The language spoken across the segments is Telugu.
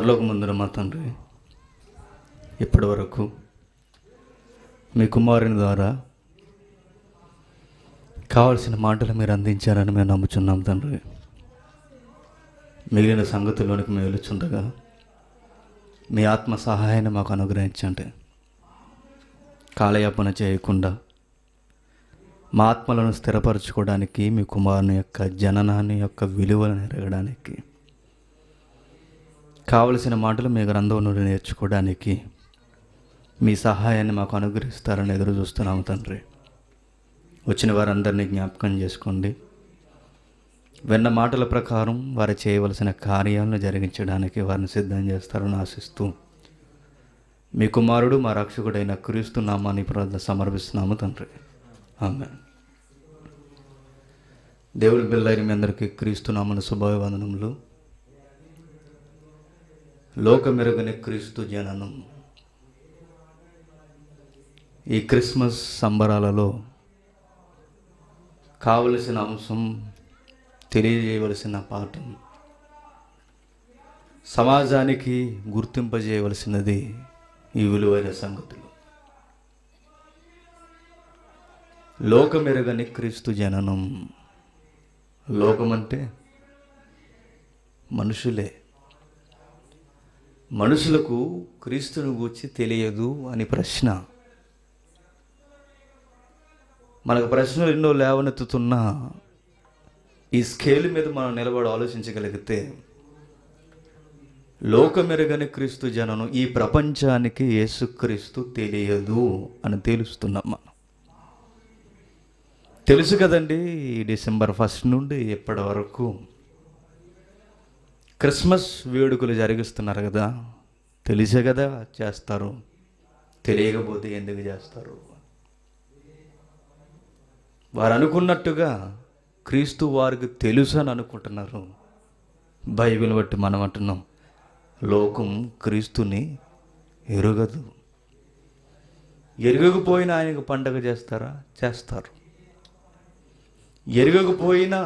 ముందున మా తండ్రి ఇప్పటి వరకు మీ కుమారుని ద్వారా కావలసిన మాటలు మీరు అందించారని మేము నమ్ముచున్నాం తండ్రి మిగిలిన సంగతుల్లోనికి మేము వెలుచుండగా మీ ఆత్మ సహాయాన్ని మాకు అనుగ్రహించండి కాలయాపన చేయకుండా మా ఆత్మలను స్థిరపరచుకోవడానికి మీ కుమారుని యొక్క జననాన్ని యొక్క విలువలను ఎరగడానికి కావలసిన మాటలు మీ గ్రంథం నుండి నేర్చుకోవడానికి మీ సహాయాన్ని మాకు అనుగ్రహిస్తారని ఎదురు చూస్తున్నాము తండ్రి వచ్చిన వారందరినీ జ్ఞాపకం చేసుకోండి విన్న మాటల ప్రకారం వారు చేయవలసిన కార్యాలను జరిగించడానికి వారిని సిద్ధం చేస్తారని ఆశిస్తూ మీ కుమారుడు మా రక్షకుడైన క్రీస్తున్నామని ప్రార్థన సమర్పిస్తున్నాము తండ్రి ఆమె దేవుడి బిల్లైన మీ అందరికీ క్రీస్తునామని శుభాభివందనములు లోకమెరుగని క్రీస్తు జననం ఈ క్రిస్మస్ సంబరాలలో కావలసిన అంశం తెలియజేయవలసిన పాఠం సమాజానికి గుర్తింపజేయవలసినది ఈ విలువైన సంగతులు లోకమెరగని క్రీస్తు జననం లోకమంటే మనుషులే మనుషులకు క్రీస్తును గూర్చి తెలియదు అని ప్రశ్న మనకు ప్రశ్నలు ఎన్నో లేవనెత్తుతున్న ఈ స్కేల్ మీద మనం నిలబడి ఆలోచించగలిగితే లోకమెరుగని క్రీస్తు జనను ఈ ప్రపంచానికి యేసుక్రీస్తు తెలియదు అని తెలుస్తున్నాం మనం తెలుసు కదండి డిసెంబర్ ఫస్ట్ నుండి ఇప్పటి వరకు క్రిస్మస్ వేడుకలు జరిగిస్తున్నారు కదా తెలిసే కదా చేస్తారు తెలియకపోతే ఎందుకు చేస్తారు వారు అనుకున్నట్టుగా క్రీస్తు వారికి తెలుసు అని అనుకుంటున్నారు బైబిల్ బట్టి మనం అంటున్నాం లోకం క్రీస్తుని ఎరుగదు ఎరగకపోయిన ఆయనకు పండగ చేస్తారా చేస్తారు ఎరగకపోయినా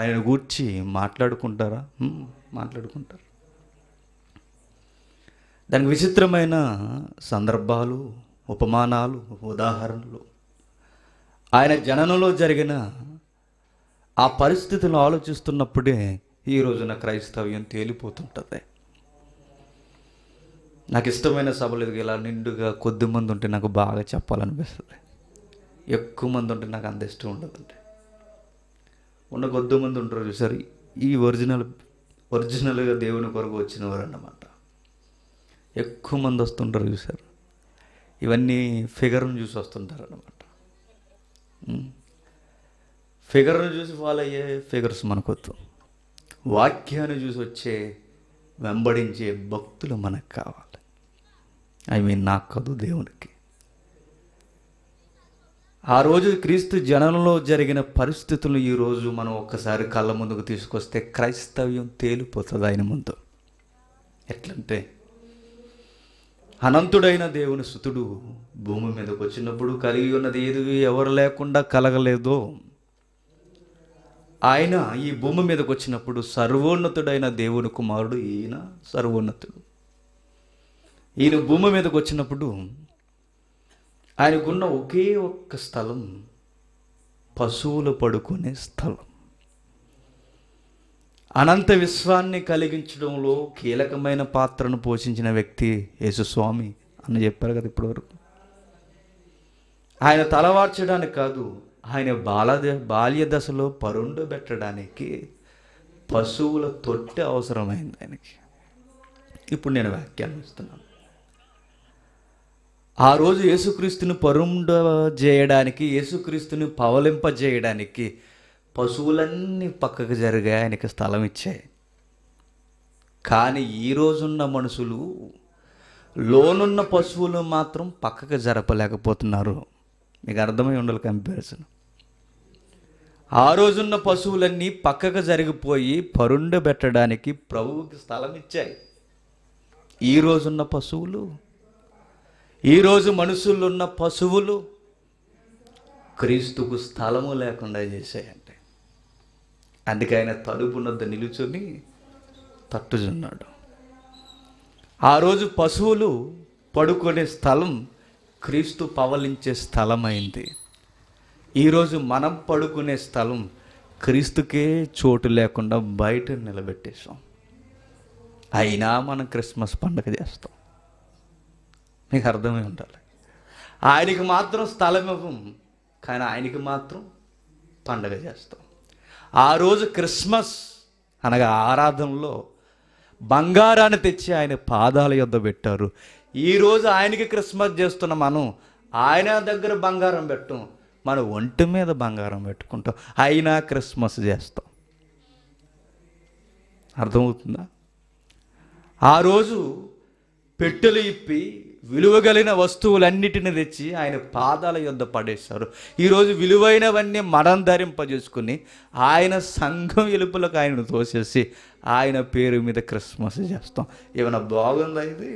ఆయన గూర్చి మాట్లాడుకుంటారా మాట్లాడుకుంటారు దానికి విచిత్రమైన సందర్భాలు ఉపమానాలు ఉదాహరణలు ఆయన జననంలో జరిగిన ఆ పరిస్థితులను ఆలోచిస్తున్నప్పుడే ఈ రోజున క్రైస్తవ్యం తేలిపోతుంటుంది నాకు ఇష్టమైన సభలు ఇలా నిండుగా కొద్ది మంది ఉంటే నాకు బాగా చెప్పాలనిపిస్తుంది ఎక్కువ మంది ఉంటే నాకు అంత ఇష్టం అంటే ఉన్న కొద్ది మంది ఉంటారు చూసారు ఈ ఒరిజినల్ ఒరిజినల్గా దేవుని కొరకు వచ్చిన వారు అన్నమాట ఎక్కువ మంది వస్తుంటారు చూసారు ఇవన్నీ ఫిగర్ను చూసి వస్తుంటారు అన్నమాట ఫిగర్ను చూసి ఫాలో అయ్యే ఫిగర్స్ వద్దు వాక్యాన్ని చూసి వచ్చే వెంబడించే భక్తులు మనకు కావాలి ఐ మీన్ నాకు కాదు దేవునికి ఆ రోజు క్రీస్తు జనంలో జరిగిన పరిస్థితులు ఈరోజు మనం ఒక్కసారి కళ్ళ ముందుకు తీసుకొస్తే క్రైస్తవ్యం తేలిపోతుంది ఆయన ముందు ఎట్లంటే అనంతుడైన దేవుని సుతుడు భూమి మీదకు వచ్చినప్పుడు కలిగి ఉన్నది ఏది ఎవరు లేకుండా కలగలేదు ఆయన ఈ భూమి మీదకు వచ్చినప్పుడు సర్వోన్నతుడైన దేవుని కుమారుడు ఈయన సర్వోన్నతుడు ఈయన భూమి మీదకు వచ్చినప్పుడు ఆయనకున్న ఒకే ఒక్క స్థలం పశువులు పడుకునే స్థలం అనంత విశ్వాన్ని కలిగించడంలో కీలకమైన పాత్రను పోషించిన వ్యక్తి యేసుస్వామి అని చెప్పారు కదా ఇప్పటివరకు ఆయన తలవార్చడానికి కాదు ఆయన బాల బాల్య దశలో పరుండు పెట్టడానికి పశువుల తొట్టె అవసరమైంది ఆయనకి ఇప్పుడు నేను వ్యాఖ్యానిస్తున్నాను ఆ రోజు యేసుక్రీస్తుని పరుండ చేయడానికి యేసుక్రీస్తుని పవలింపజేయడానికి పశువులన్నీ పక్కకు జరిగాయి ఆయనకి స్థలం ఇచ్చాయి కానీ ఈ రోజున్న మనుషులు లోనున్న పశువులు మాత్రం పక్కకు జరపలేకపోతున్నారు మీకు అర్థమై ఉండాలి కంపారిజన్ ఆ రోజున్న పశువులన్నీ పక్కకు జరిగిపోయి పరుండబెట్టడానికి ప్రభువుకి స్థలం ఇచ్చాయి ఈ రోజున్న పశువులు ఈరోజు మనుషులున్న పశువులు క్రీస్తుకు స్థలము లేకుండా చేశాయంటే అందుకే ఆయన తలుపునొద్ద నిలుచుని తట్టుచున్నాడు ఆ రోజు పశువులు పడుకునే స్థలం క్రీస్తు పవలించే స్థలమైంది ఈరోజు మనం పడుకునే స్థలం క్రీస్తుకే చోటు లేకుండా బయట నిలబెట్టేశాం అయినా మనం క్రిస్మస్ పండుగ చేస్తాం మీకు అర్థమై ఉండాలి ఆయనకి మాత్రం స్థలం ఇవ్వం కానీ ఆయనకి మాత్రం పండగ చేస్తాం ఆ రోజు క్రిస్మస్ అనగా ఆరాధనలో బంగారాన్ని తెచ్చి ఆయన పాదాల యొద్ద పెట్టారు ఈరోజు ఆయనకి క్రిస్మస్ చేస్తున్న మనం ఆయన దగ్గర బంగారం పెట్టం మన ఒంటి మీద బంగారం పెట్టుకుంటాం అయినా క్రిస్మస్ చేస్తాం అర్థమవుతుందా ఆ రోజు పెట్టెలు ఇప్పి విలువగలిగిన వస్తువులన్నిటిని తెచ్చి ఆయన పాదాల యొద్ పడేశారు ఈరోజు విలువైనవన్నీ మనం ధరింపజేసుకుని ఆయన సంఘం ఎలుపులకు ఆయనను తోసేసి ఆయన పేరు మీద క్రిస్మస్ చేస్తాం ఏమైనా బాగుందా ఇది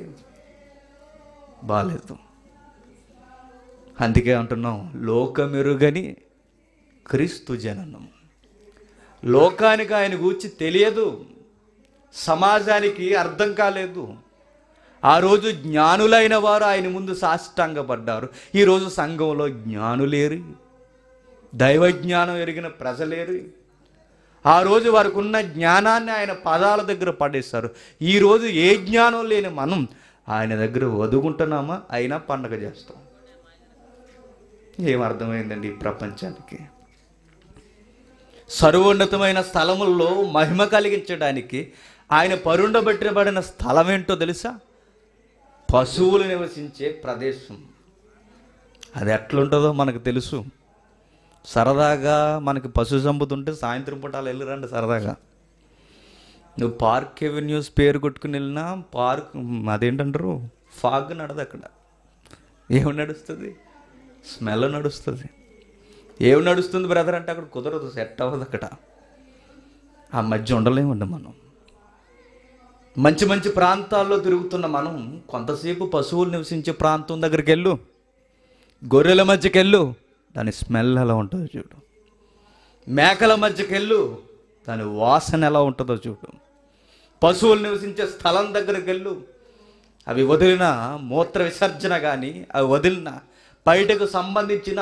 బాగాలేదు అందుకే అంటున్నాం లోకమెరుగని క్రీస్తు జననం లోకానికి ఆయన గూర్చి తెలియదు సమాజానికి అర్థం కాలేదు ఆ రోజు జ్ఞానులైన వారు ఆయన ముందు సాష్టాంగపడ్డారు ఈరోజు సంఘంలో జ్ఞానులేరు దైవ జ్ఞానం ఎరిగిన ప్రజలేరు ఆ రోజు వారికి ఉన్న జ్ఞానాన్ని ఆయన పదాల దగ్గర పడేస్తారు ఈరోజు ఏ జ్ఞానం లేని మనం ఆయన దగ్గర వదుకుంటున్నామా అయినా పండగ చేస్తాం ఏమర్థమైందండి ఈ ప్రపంచానికి సర్వోన్నతమైన స్థలముల్లో మహిమ కలిగించడానికి ఆయన పరుండబెట్టబడిన స్థలం ఏంటో తెలుసా పశువులు నివసించే ప్రదేశం అది ఎట్లుంటుందో మనకు తెలుసు సరదాగా మనకి పశు ఉంటే సాయంత్రం పూట అలా వెళ్ళిరండి సరదాగా నువ్వు పార్క్ ఎవెన్యూస్ పేరు కొట్టుకుని వెళ్ళినా పార్క్ అదేంటంటారు ఫాగ్ నడదు అక్కడ ఏమి నడుస్తుంది స్మెల్ నడుస్తుంది ఏమి నడుస్తుంది బ్రదర్ అంటే అక్కడ కుదరదు సెట్ అవ్వదు అక్కడ ఆ మధ్య ఉండలేమండి మనం మంచి మంచి ప్రాంతాల్లో తిరుగుతున్న మనం కొంతసేపు పశువులు నివసించే ప్రాంతం దగ్గరికి వెళ్ళు గొర్రెల మధ్యకి వెళ్ళు దాని స్మెల్ ఎలా ఉంటుందో చూడు మేకల మధ్యకి వెళ్ళు దాని వాసన ఎలా ఉంటుందో చూడు పశువులు నివసించే స్థలం దగ్గరికి వెళ్ళు అవి వదిలిన మూత్ర విసర్జన కానీ అవి వదిలిన బయటకు సంబంధించిన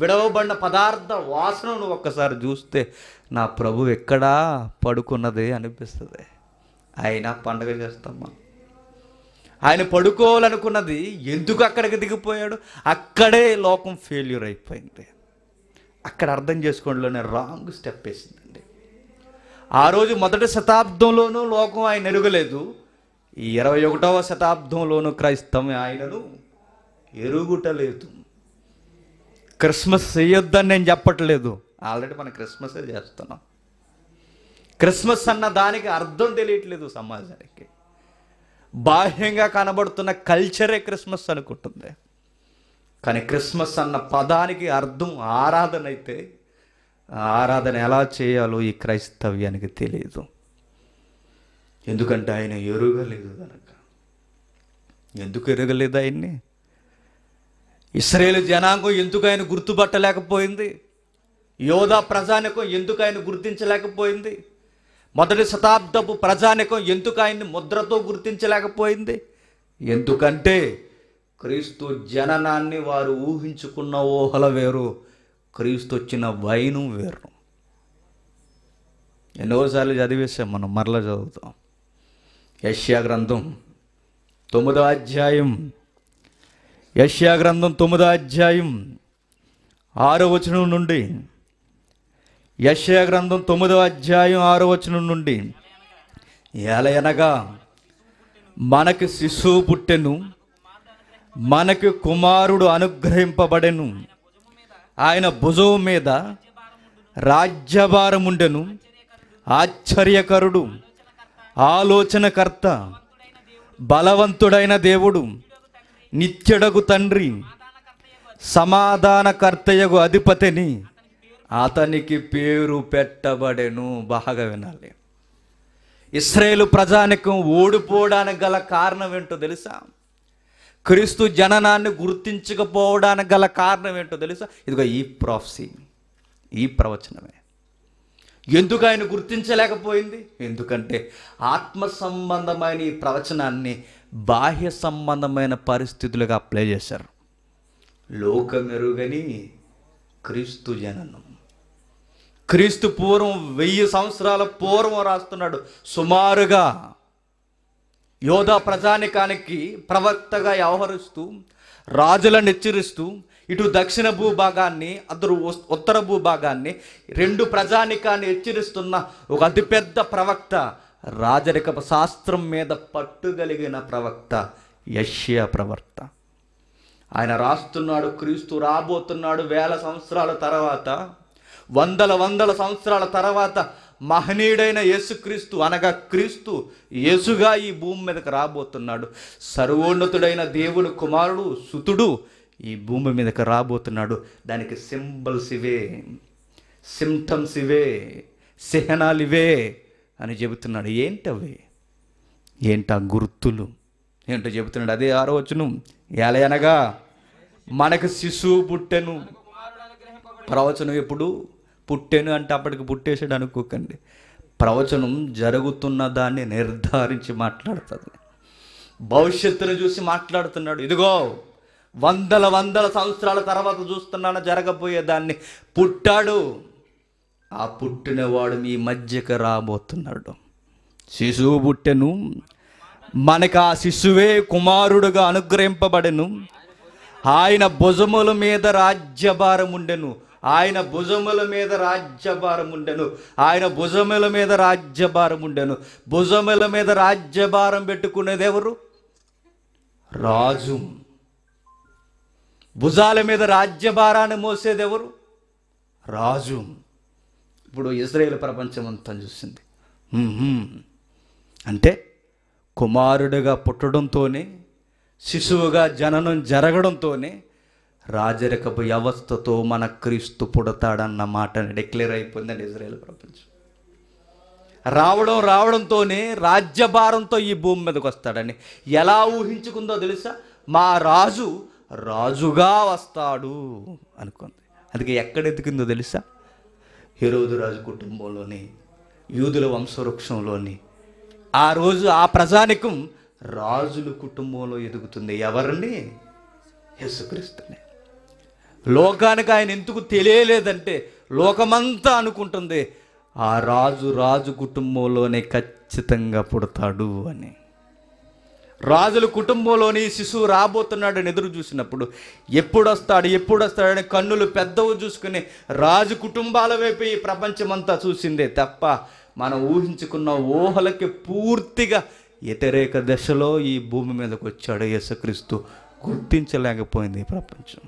విడవబడిన పదార్థ వాసనను ఒక్కసారి చూస్తే నా ప్రభు ఎక్కడా పడుకున్నది అనిపిస్తుంది ఆయన పండగ చేస్తామా ఆయన పడుకోవాలనుకున్నది ఎందుకు అక్కడికి దిగిపోయాడు అక్కడే లోకం ఫెయిల్యూర్ అయిపోయింది అక్కడ అర్థం చేసుకోవడంలోనే రాంగ్ స్టెప్ వేసిందండి ఆ రోజు మొదటి శతాబ్దంలోనూ లోకం ఆయన ఎరుగలేదు ఇరవై ఒకటవ శతాబ్దంలోనూ క్రైస్తవం ఆయనను ఎరుగుటలేదు క్రిస్మస్ చేయొద్దని నేను చెప్పట్లేదు ఆల్రెడీ మనం క్రిస్మసే చేస్తున్నాం క్రిస్మస్ అన్న దానికి అర్థం తెలియట్లేదు సమాజానికి బాహ్యంగా కనబడుతున్న కల్చరే క్రిస్మస్ అనుకుంటుంది కానీ క్రిస్మస్ అన్న పదానికి అర్థం ఆరాధన అయితే ఆరాధన ఎలా చేయాలో ఈ క్రైస్తవ్యానికి తెలియదు ఎందుకంటే ఆయన ఎరుగలేదు కనుక ఎందుకు ఎరగలేదు ఆయన్ని ఇస్రాయేల్ జనాంగం ఎందుకు ఆయన గుర్తుపట్టలేకపోయింది యోధా ప్రజానికం ఎందుకు ఆయన గుర్తించలేకపోయింది మొదటి శతాబ్దపు ప్రజానికం ఎందుకు ఆయన్ని ముద్రతో గుర్తించలేకపోయింది ఎందుకంటే క్రీస్తు జననాన్ని వారు ఊహించుకున్న ఊహల వేరు క్రీస్తు వచ్చిన వైను వేరు ఎన్నోసార్లు చదివేసాం మనం మరలా చదువుతాం యష్యా గ్రంథం తొమ్మిదో అధ్యాయం యష్యా గ్రంథం తొమ్మిదో అధ్యాయం ఆరో వచనం నుండి యశయ గ్రంథం తొమ్మిదవ అధ్యాయం ఆరో వచనం నుండి ఎలయనగా మనకు శిశువు పుట్టెను మనకు కుమారుడు అనుగ్రహింపబడెను ఆయన భుజం మీద రాజ్యభారం ఉండెను ఆశ్చర్యకరుడు ఆలోచనకర్త బలవంతుడైన దేవుడు నిత్యడగు తండ్రి సమాధానకర్తయగు అధిపతిని అతనికి పేరు పెట్టబడెను బాగా వినాలి ఇస్రాయేల్ ప్రజానికం ఓడిపోవడానికి గల కారణం ఏంటో తెలుసా క్రీస్తు జననాన్ని గుర్తించకపోవడానికి గల కారణం ఏంటో తెలుసా ఇదిగో ఈ ప్రాఫ్సీ ఈ ప్రవచనమే ఎందుకు ఆయన గుర్తించలేకపోయింది ఎందుకంటే ఆత్మ సంబంధమైన ఈ ప్రవచనాన్ని బాహ్య సంబంధమైన పరిస్థితులుగా అప్లై చేశారు లోకమెరుగని క్రీస్తు జననం క్రీస్తు పూర్వం వెయ్యి సంవత్సరాల పూర్వం రాస్తున్నాడు సుమారుగా యోధా ప్రజానికానికి ప్రవక్తగా వ్యవహరిస్తూ రాజులను హెచ్చరిస్తూ ఇటు దక్షిణ భూభాగాన్ని అతడు ఉత్తర భూభాగాన్ని రెండు ప్రజానికాన్ని హెచ్చరిస్తున్న ఒక అతిపెద్ద ప్రవక్త రాజరిక శాస్త్రం మీద పట్టుగలిగిన ప్రవక్త యష్యా ప్రవక్త ఆయన రాస్తున్నాడు క్రీస్తు రాబోతున్నాడు వేల సంవత్సరాల తర్వాత వందల వందల సంవత్సరాల తర్వాత మహనీయుడైన యేసుక్రీస్తు అనగా క్రీస్తు యేసుగా ఈ భూమి మీదకి రాబోతున్నాడు సర్వోన్నతుడైన దేవుని కుమారుడు సుతుడు ఈ భూమి మీదకి రాబోతున్నాడు దానికి సింబల్స్ ఇవే సిమ్టమ్స్ ఇవే చిహ్నాలు ఇవే అని చెబుతున్నాడు ఏంటవి ఏంటా గుర్తులు ఏంటో చెబుతున్నాడు అదే ఆరో ఎలా ఎలయనగా మనకు శిశువు పుట్టెను ప్రవచనం ఎప్పుడు పుట్టాను అంటే అప్పటికి పుట్టేసాడు అనుకోకండి ప్రవచనం జరుగుతున్న దాన్ని నిర్ధారించి మాట్లాడుతుంది భవిష్యత్తును చూసి మాట్లాడుతున్నాడు ఇదిగో వందల వందల సంవత్సరాల తర్వాత చూస్తున్నాను జరగబోయే దాన్ని పుట్టాడు ఆ పుట్టినవాడు మీ మధ్యకి రాబోతున్నాడు శిశువు పుట్టెను మనకు ఆ శిశువే కుమారుడుగా అనుగ్రహింపబడెను ఆయన భుజముల మీద రాజ్యభారం ఉండెను ఆయన భుజముల మీద రాజ్యభారం ఉండెను ఆయన భుజముల మీద రాజ్యభారం ఉండెను భుజముల మీద రాజ్యభారం పెట్టుకునేది ఎవరు రాజు భుజాల మీద రాజ్యభారాన్ని మోసేది ఎవరు రాజు ఇప్పుడు ఇజ్రాయేల్ ప్రపంచం అంతా చూసింది అంటే కుమారుడిగా పుట్టడంతోనే శిశువుగా జననం జరగడంతోనే రాజరికపు వ్యవస్థతో మన క్రీస్తు పుడతాడన్న మాట డిక్లేర్ అయిపోయిందండి ఇజ్రాయేల్ ప్రపంచం రావడం రావడంతోనే రాజ్యభారంతో ఈ భూమి మీదకి వస్తాడని ఎలా ఊహించుకుందో తెలుసా మా రాజు రాజుగా వస్తాడు అనుకుంది అందుకే ఎక్కడ ఎదిగిందో తెలుసా హిరోదు రాజు కుటుంబంలోని యూదుల వంశవృక్షంలోని ఆ రోజు ఆ ప్రజానికం రాజుల కుటుంబంలో ఎదుగుతుంది ఎవరిని యేసుక్రీస్తునే లోకానికి ఆయన ఎందుకు తెలియలేదంటే లోకమంతా అనుకుంటుంది ఆ రాజు రాజు కుటుంబంలోనే ఖచ్చితంగా పుడతాడు అని రాజుల కుటుంబంలోని శిశువు రాబోతున్నాడని ఎదురు చూసినప్పుడు ఎప్పుడొస్తాడు ఎప్పుడొస్తాడని కన్నులు పెద్దవి చూసుకుని రాజు కుటుంబాల వైపు ఈ ప్రపంచమంతా చూసిందే తప్ప మనం ఊహించుకున్న ఊహలకి పూర్తిగా వ్యతిరేక దశలో ఈ భూమి మీదకి వచ్చాడు యేసుక్రీస్తు గుర్తించలేకపోయింది ఈ ప్రపంచం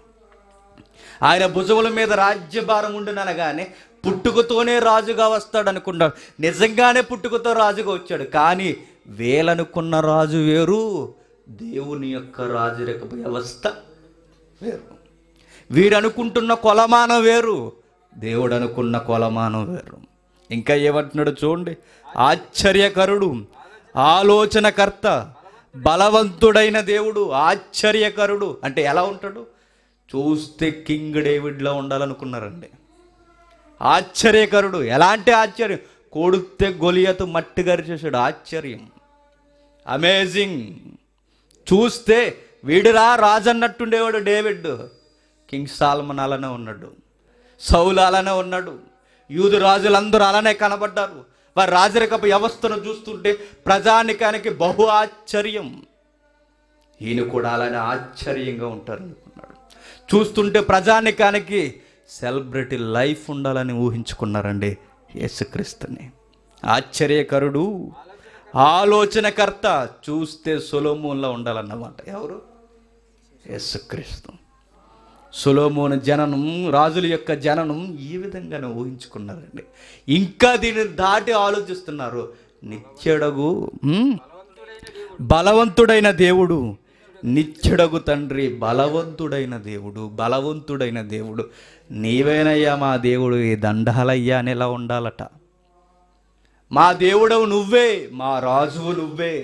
ఆయన భుజముల మీద రాజ్యభారం ఉండుననగానే పుట్టుకతోనే రాజుగా వస్తాడు అనుకున్నాడు నిజంగానే పుట్టుకతో రాజుగా వచ్చాడు కానీ వేలనుకున్న రాజు వేరు దేవుని యొక్క రాజరిక వ్యవస్థ వేరు వీడు అనుకుంటున్న కొలమానం వేరు దేవుడు అనుకున్న కొలమానం వేరు ఇంకా ఏమంటున్నాడు చూడండి ఆశ్చర్యకరుడు ఆలోచనకర్త బలవంతుడైన దేవుడు ఆశ్చర్యకరుడు అంటే ఎలా ఉంటాడు చూస్తే కింగ్ డేవిడ్లా ఉండాలనుకున్నారండి ఆశ్చర్యకరుడు ఎలాంటి ఆశ్చర్యం కొడితే గొలియతు మట్టి గరిచేసాడు ఆశ్చర్యం అమేజింగ్ చూస్తే వీడురా రాజన్నట్టుండేవాడు డేవిడ్ కింగ్ సాల్మన్ అలానే ఉన్నాడు సౌలు అలానే ఉన్నాడు యూదు రాజులందరూ అలానే కనబడ్డారు వారి రాజరికపు వ్యవస్థను చూస్తుంటే ప్రజానికానికి బహు ఆశ్చర్యం ఈయన కూడా అలానే ఆశ్చర్యంగా ఉంటారు అనుకున్నాడు చూస్తుంటే ప్రజానికానికి సెలబ్రిటీ లైఫ్ ఉండాలని ఊహించుకున్నారండి యేసుక్రీస్తుని ఆశ్చర్యకరుడు ఆలోచనకర్త చూస్తే సులోమూన్లో ఉండాలన్నమాట ఎవరు యేసుక్రీస్తు సులోమోను జననం రాజుల యొక్క జననం ఈ విధంగానే ఊహించుకున్నారండి ఇంకా దీన్ని దాటి ఆలోచిస్తున్నారు నిత్యడగు బలవంతుడైన దేవుడు నిత్యుడగు తండ్రి బలవంతుడైన దేవుడు బలవంతుడైన దేవుడు నీవేనయ్యా మా దేవుడు ఈ దండాలయ్యా అని ఎలా ఉండాలట మా దేవుడవు నువ్వే మా రాజువు నువ్వే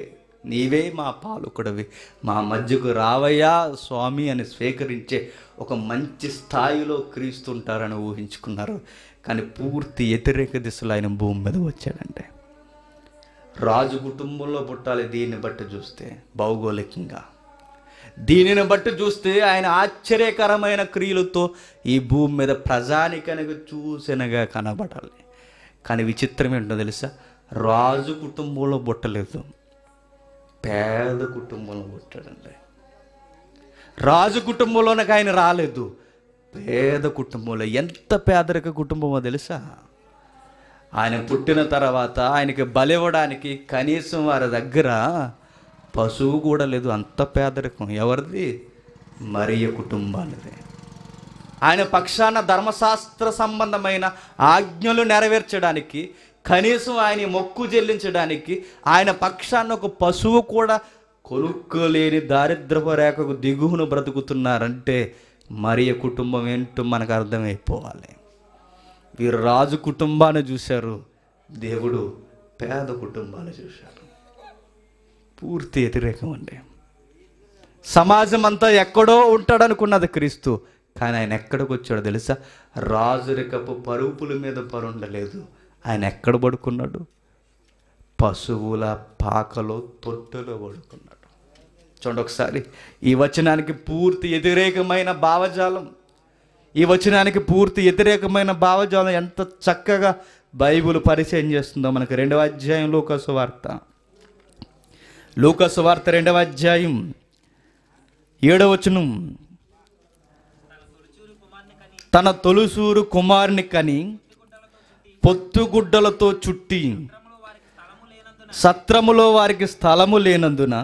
నీవే మా పాలకుడవి మా మధ్యకు రావయ్యా స్వామి అని స్వీకరించే ఒక మంచి స్థాయిలో క్రీస్తుంటారని ఊహించుకున్నారు కానీ పూర్తి వ్యతిరేక దిశలో ఆయన భూమి మీద వచ్చాడంటే రాజు కుటుంబంలో పుట్టాలి దీన్ని బట్టి చూస్తే భౌగోళికంగా దీనిని బట్టి చూస్తే ఆయన ఆశ్చర్యకరమైన క్రియలతో ఈ భూమి మీద ప్రజానికనగా చూసినగా కనబడాలి కానీ విచిత్రం ఏంటో తెలుసా రాజు కుటుంబంలో బుట్టలేదు పేద కుటుంబంలో బుట్టడండి రాజు కుటుంబంలో నాకు ఆయన రాలేదు పేద కుటుంబంలో ఎంత పేదరిక కుటుంబమో తెలుసా ఆయన పుట్టిన తర్వాత ఆయనకి బలివ్వడానికి కనీసం వారి దగ్గర పశువు కూడా లేదు అంత పేదరికం ఎవరిది మరియ కుటుంబాలది ఆయన పక్షాన ధర్మశాస్త్ర సంబంధమైన ఆజ్ఞలు నెరవేర్చడానికి కనీసం ఆయన మొక్కు చెల్లించడానికి ఆయన పక్షాన ఒక పశువు కూడా కొనుక్కోలేని దారిద్రపు రేఖకు దిగువను బ్రతుకుతున్నారంటే మరియ కుటుంబం ఏంటో మనకు అర్థమైపోవాలి వీరు రాజు కుటుంబాన్ని చూశారు దేవుడు పేద కుటుంబాన్ని చూశారు పూర్తి వ్యతిరేకం అండి సమాజం అంతా ఎక్కడో ఉంటాడనుకున్నది క్రీస్తు కానీ ఆయన ఎక్కడికి వచ్చాడో తెలుసా రాజురికపు పరుపుల మీద పరుండలేదు ఆయన ఎక్కడ పడుకున్నాడు పశువుల పాకలో తొట్టులో పడుకున్నాడు చూడండి ఒకసారి ఈ వచనానికి పూర్తి వ్యతిరేకమైన భావజాలం ఈ వచనానికి పూర్తి వ్యతిరేకమైన భావజాలం ఎంత చక్కగా బైబుల్ పరిచయం చేస్తుందో మనకు రెండవ అధ్యాయంలో ఒక సువార్త లూకాసు వార్త రెండవ అధ్యాయం ఏడవచనం తన తొలుసూరు కుమారుని కని పొత్తుగుడ్డలతో చుట్టి సత్రములో వారికి స్థలము లేనందున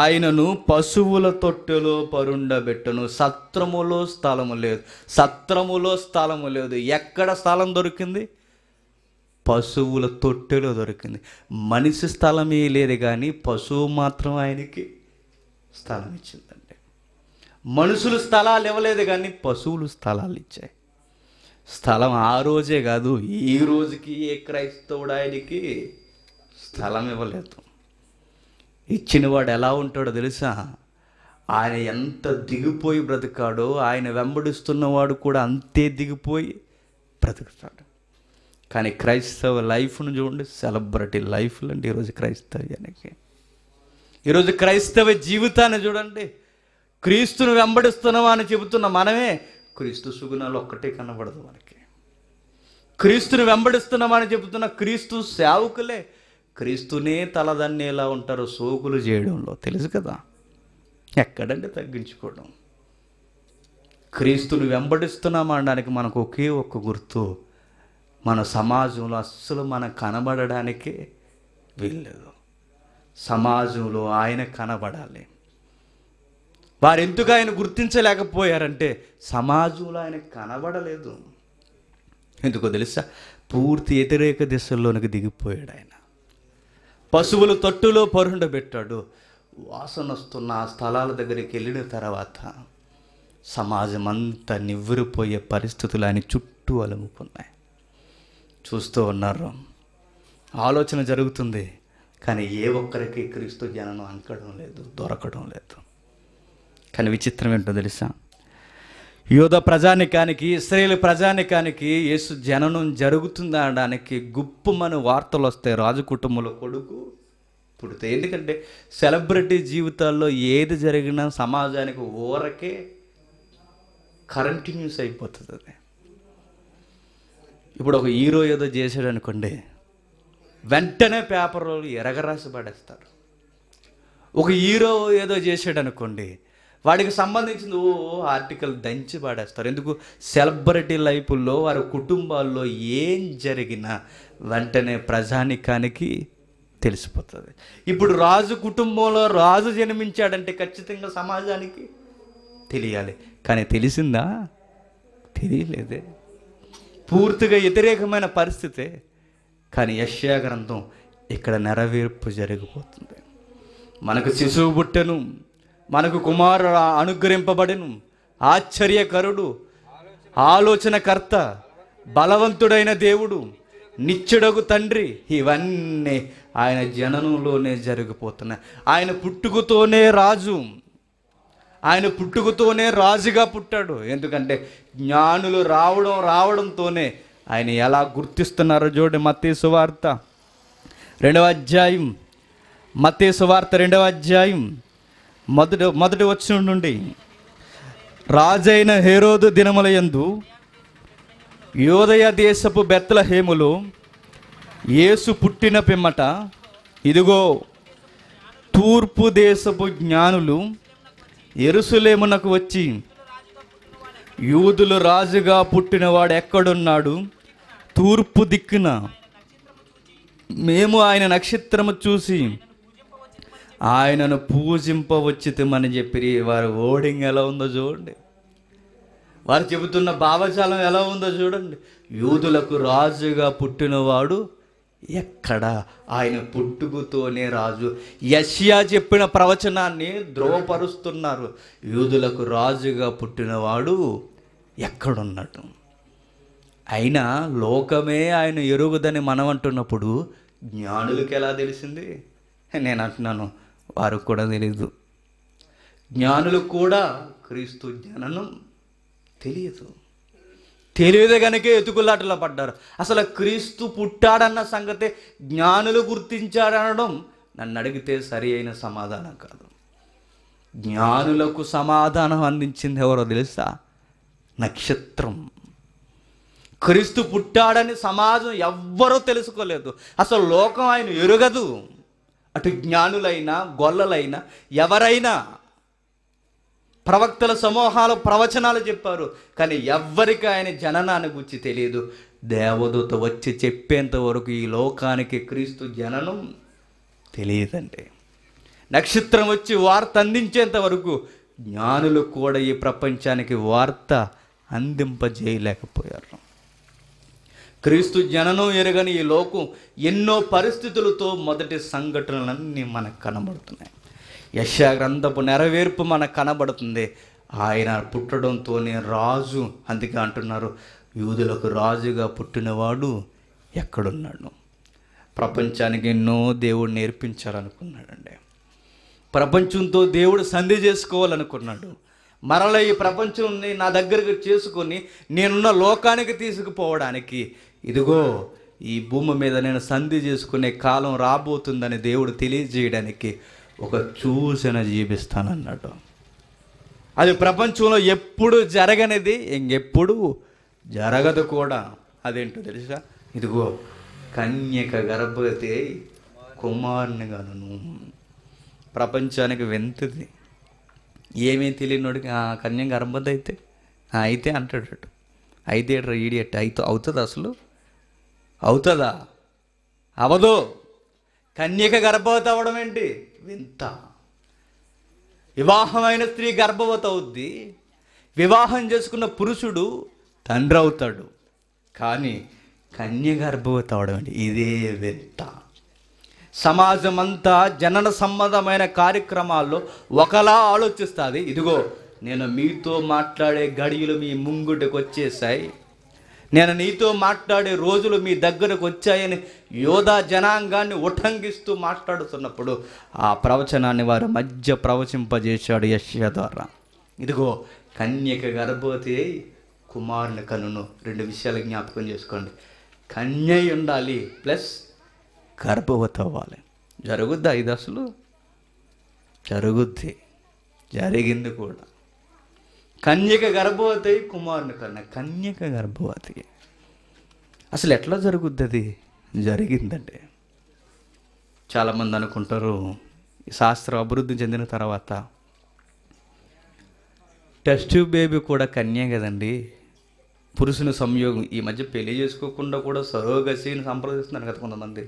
ఆయనను పశువుల తొట్టెలో పరుండబెట్టను సత్రములో స్థలము లేదు సత్రములో స్థలము లేదు ఎక్కడ స్థలం దొరికింది పశువుల తొట్టెలో దొరికింది మనిషి స్థలమే లేదు కానీ పశువు మాత్రం ఆయనకి స్థలం ఇచ్చిందండి మనుషులు స్థలాలు ఇవ్వలేదు కానీ పశువులు స్థలాలు ఇచ్చాయి స్థలం ఆ రోజే కాదు ఈ రోజుకి ఏ క్రైస్తవుడు ఆయనకి స్థలం ఇవ్వలేదు ఇచ్చినవాడు ఎలా ఉంటాడో తెలుసా ఆయన ఎంత దిగిపోయి బ్రతికాడో ఆయన వెంబడిస్తున్నవాడు కూడా అంతే దిగిపోయి బ్రతుకుతాడు కానీ క్రైస్తవ లైఫ్ను చూడండి సెలబ్రిటీ లైఫ్లు అండి ఈరోజు క్రైస్తవ్యానికి ఈరోజు క్రైస్తవ జీవితాన్ని చూడండి క్రీస్తును వెంబడిస్తున్నావా అని చెబుతున్న మనమే క్రీస్తు సుగుణాలు ఒక్కటే కనబడదు మనకి క్రీస్తుని వెంబడిస్తున్నామా అని చెబుతున్న క్రీస్తు సేవకులే క్రీస్తునే తలదన్నేలా ఉంటారు సోకులు చేయడంలో తెలుసు కదా ఎక్కడండి తగ్గించుకోవడం క్రీస్తుని వెంబడిస్తున్నామా అనడానికి మనకు ఒకే ఒక్క గుర్తు మన సమాజంలో అస్సలు మనం కనబడడానికి వీల్లేదు సమాజంలో ఆయన కనబడాలి వారు ఎందుకు ఆయన గుర్తించలేకపోయారంటే సమాజంలో ఆయన కనబడలేదు ఎందుకో తెలుసా పూర్తి వ్యతిరేక దిశల్లోనికి దిగిపోయాడు ఆయన పశువుల తట్టులో పరుండబెట్టాడు వాసన వస్తున్న ఆ స్థలాల దగ్గరికి వెళ్ళిన తర్వాత సమాజం అంతా నివ్వరిపోయే పరిస్థితులు ఆయన చుట్టూ అలుముకున్నాయి చూస్తూ ఉన్నారు ఆలోచన జరుగుతుంది కానీ ఏ ఒక్కరికి క్రీస్తు జ్ఞానం అంకడం లేదు దొరకడం లేదు కానీ విచిత్రం ఏంటో తెలుసా యోధ ప్రజానికానికి ఇస్రాయేల్ ప్రజానికానికి యేసు జననం జరుగుతుందా అనడానికి గుప్పమని వార్తలు వస్తాయి రాజు కుటుంబంలో కొడుకు పుడితే ఎందుకంటే సెలబ్రిటీ జీవితాల్లో ఏది జరిగినా సమాజానికి ఊరకే న్యూస్ అయిపోతుంది అది ఇప్పుడు ఒక హీరో ఏదో చేశాడు అనుకోండి వెంటనే పేపర్లో ఎరగరాసి పడేస్తారు ఒక హీరో ఏదో చేశాడు అనుకోండి వాడికి సంబంధించిన ఓ ఆర్టికల్ దంచి పాడేస్తారు ఎందుకు సెలబ్రిటీ లైఫ్లో వారి కుటుంబాల్లో ఏం జరిగినా వెంటనే ప్రజానికానికి తెలిసిపోతుంది ఇప్పుడు రాజు కుటుంబంలో రాజు జన్మించాడంటే ఖచ్చితంగా సమాజానికి తెలియాలి కానీ తెలిసిందా తెలియలేదే పూర్తిగా వ్యతిరేకమైన పరిస్థితే కానీ యష్యా గ్రంథం ఇక్కడ నెరవేర్పు జరిగిపోతుంది మనకు శిశువు పుట్టెను మనకు కుమారుడు అనుగ్రహింపబడిను ఆశ్చర్యకరుడు ఆలోచనకర్త బలవంతుడైన దేవుడు నిత్యుడగు తండ్రి ఇవన్నీ ఆయన జననంలోనే జరిగిపోతున్నాయి ఆయన పుట్టుకతోనే రాజు ఆయన పుట్టుకతోనే రాజుగా పుట్టాడు ఎందుకంటే జ్ఞానులు రావడం రావడంతోనే ఆయన ఎలా గుర్తిస్తున్నారో చూడండి మతేసు సువార్త రెండవ అధ్యాయం మత్తే సువార్త రెండవ అధ్యాయం మొదటి మొదటి వచ్చిన నుండి రాజైన హేరోదు దినముల యందు యోదయ దేశపు బెత్తల హేములు ఏసు పుట్టిన పిమ్మట ఇదిగో తూర్పు దేశపు జ్ఞానులు ఎరుసులేమునకు వచ్చి యూదులు రాజుగా పుట్టినవాడు ఎక్కడున్నాడు తూర్పు దిక్కున మేము ఆయన నక్షత్రము చూసి ఆయనను పూజింపవచ్చితమని చెప్పి వారి ఓడింగ్ ఎలా ఉందో చూడండి వారు చెబుతున్న భావజాలం ఎలా ఉందో చూడండి యూదులకు రాజుగా పుట్టినవాడు ఎక్కడ ఆయన పుట్టుకతోనే రాజు యషియా చెప్పిన ప్రవచనాన్ని ధ్రువపరుస్తున్నారు యూదులకు రాజుగా పుట్టినవాడు ఎక్కడున్నట్టు అయినా లోకమే ఆయన ఎరుగుదని మనం అంటున్నప్పుడు జ్ఞానులకు ఎలా తెలిసింది నేను అంటున్నాను వారు కూడా తెలియదు జ్ఞానులకు కూడా క్రీస్తు జ్ఞానం తెలియదు తెలియదు కనుక ఎతుకులాటలో పడ్డారు అసలు క్రీస్తు పుట్టాడన్న సంగతే జ్ఞానులు గుర్తించాడనడం నన్ను అడిగితే సరి అయిన సమాధానం కాదు జ్ఞానులకు సమాధానం అందించింది ఎవరో తెలుసా నక్షత్రం క్రీస్తు పుట్టాడని సమాజం ఎవ్వరూ తెలుసుకోలేదు అసలు లోకం ఆయన ఎరుగదు అటు జ్ఞానులైనా గొల్లలైనా ఎవరైనా ప్రవక్తల సమూహాలు ప్రవచనాలు చెప్పారు కానీ ఎవ్వరికి ఆయన జననాన్ని గుర్చి తెలియదు దేవదూత వచ్చి చెప్పేంత వరకు ఈ లోకానికి క్రీస్తు జననం తెలియదండి నక్షత్రం వచ్చి వార్త అందించేంత వరకు జ్ఞానులు కూడా ఈ ప్రపంచానికి వార్త అందింపజేయలేకపోయారు క్రీస్తు జననం ఎరగని ఈ లోకం ఎన్నో పరిస్థితులతో మొదటి సంఘటనలన్నీ మనకు కనబడుతున్నాయి యశాగ్రంథపు నెరవేర్పు మనకు కనబడుతుంది ఆయన పుట్టడంతోనే రాజు అందుకే అంటున్నారు యూదులకు రాజుగా పుట్టినవాడు ఎక్కడున్నాడు ప్రపంచానికి ఎన్నో దేవుడు నేర్పించాలనుకున్నాడండి ప్రపంచంతో దేవుడు సంధి చేసుకోవాలనుకున్నాడు మరల ఈ ప్రపంచంని నా దగ్గరకు చేసుకొని నేనున్న లోకానికి తీసుకుపోవడానికి ఇదిగో ఈ భూమి మీద నేను సంధి చేసుకునే కాలం రాబోతుందని దేవుడు తెలియజేయడానికి ఒక చూసిన జీవిస్తానన్నాడు అది ప్రపంచంలో ఎప్పుడు జరగనిది ఇంకెప్పుడు జరగదు కూడా అదేంటో తెలుసా ఇదిగో కన్యక గర్భవతి కుమారుని గను ప్రపంచానికి వెంతది ఏమీ తెలియనోడికి ఆ కన్య గర్భత అయితే అయితే అంటాడు అయితే ఈడియట్ అయితే అవుతుంది అసలు అవుతుందా అవదు కన్యక గర్భవతి అవ్వడం ఏంటి వింత వివాహమైన స్త్రీ గర్భవతి అవుద్ది వివాహం చేసుకున్న పురుషుడు తండ్రి అవుతాడు కానీ కన్య గర్భవతి అవడం అండి ఇదే వింత సమాజం అంతా జనన సంబంధమైన కార్యక్రమాల్లో ఒకలా ఆలోచిస్తుంది ఇదిగో నేను మీతో మాట్లాడే గడియలు మీ ముంగుటికి వచ్చేసాయి నేను నీతో మాట్లాడే రోజులు మీ దగ్గరకు వచ్చాయని యోధా జనాంగాన్ని ఉటంకిస్తూ మాట్లాడుతున్నప్పుడు ఆ ప్రవచనాన్ని వారి మధ్య ప్రవచింపజేశాడు యశ్య ద్వారా ఇదిగో కన్యక గర్భవతి కుమారుని కనును రెండు విషయాలు జ్ఞాపకం చేసుకోండి కన్య ఉండాలి ప్లస్ గర్భవతి అవ్వాలి జరుగుద్దా ఐదు అసలు జరుగుద్ది జరిగింది కూడా కన్యక గర్భవతి కుమారుని కన్న కన్యక గర్భవతి అసలు ఎట్లా జరుగుద్ది అది జరిగిందంటే చాలామంది అనుకుంటారు శాస్త్రం అభివృద్ధి చెందిన తర్వాత టెస్ట్ బేబీ కూడా కన్యే కదండి పురుషుని సంయోగం ఈ మధ్య పెళ్లి చేసుకోకుండా కూడా సరోగసిని సంప్రదిస్తున్నారు కదా కొంతమంది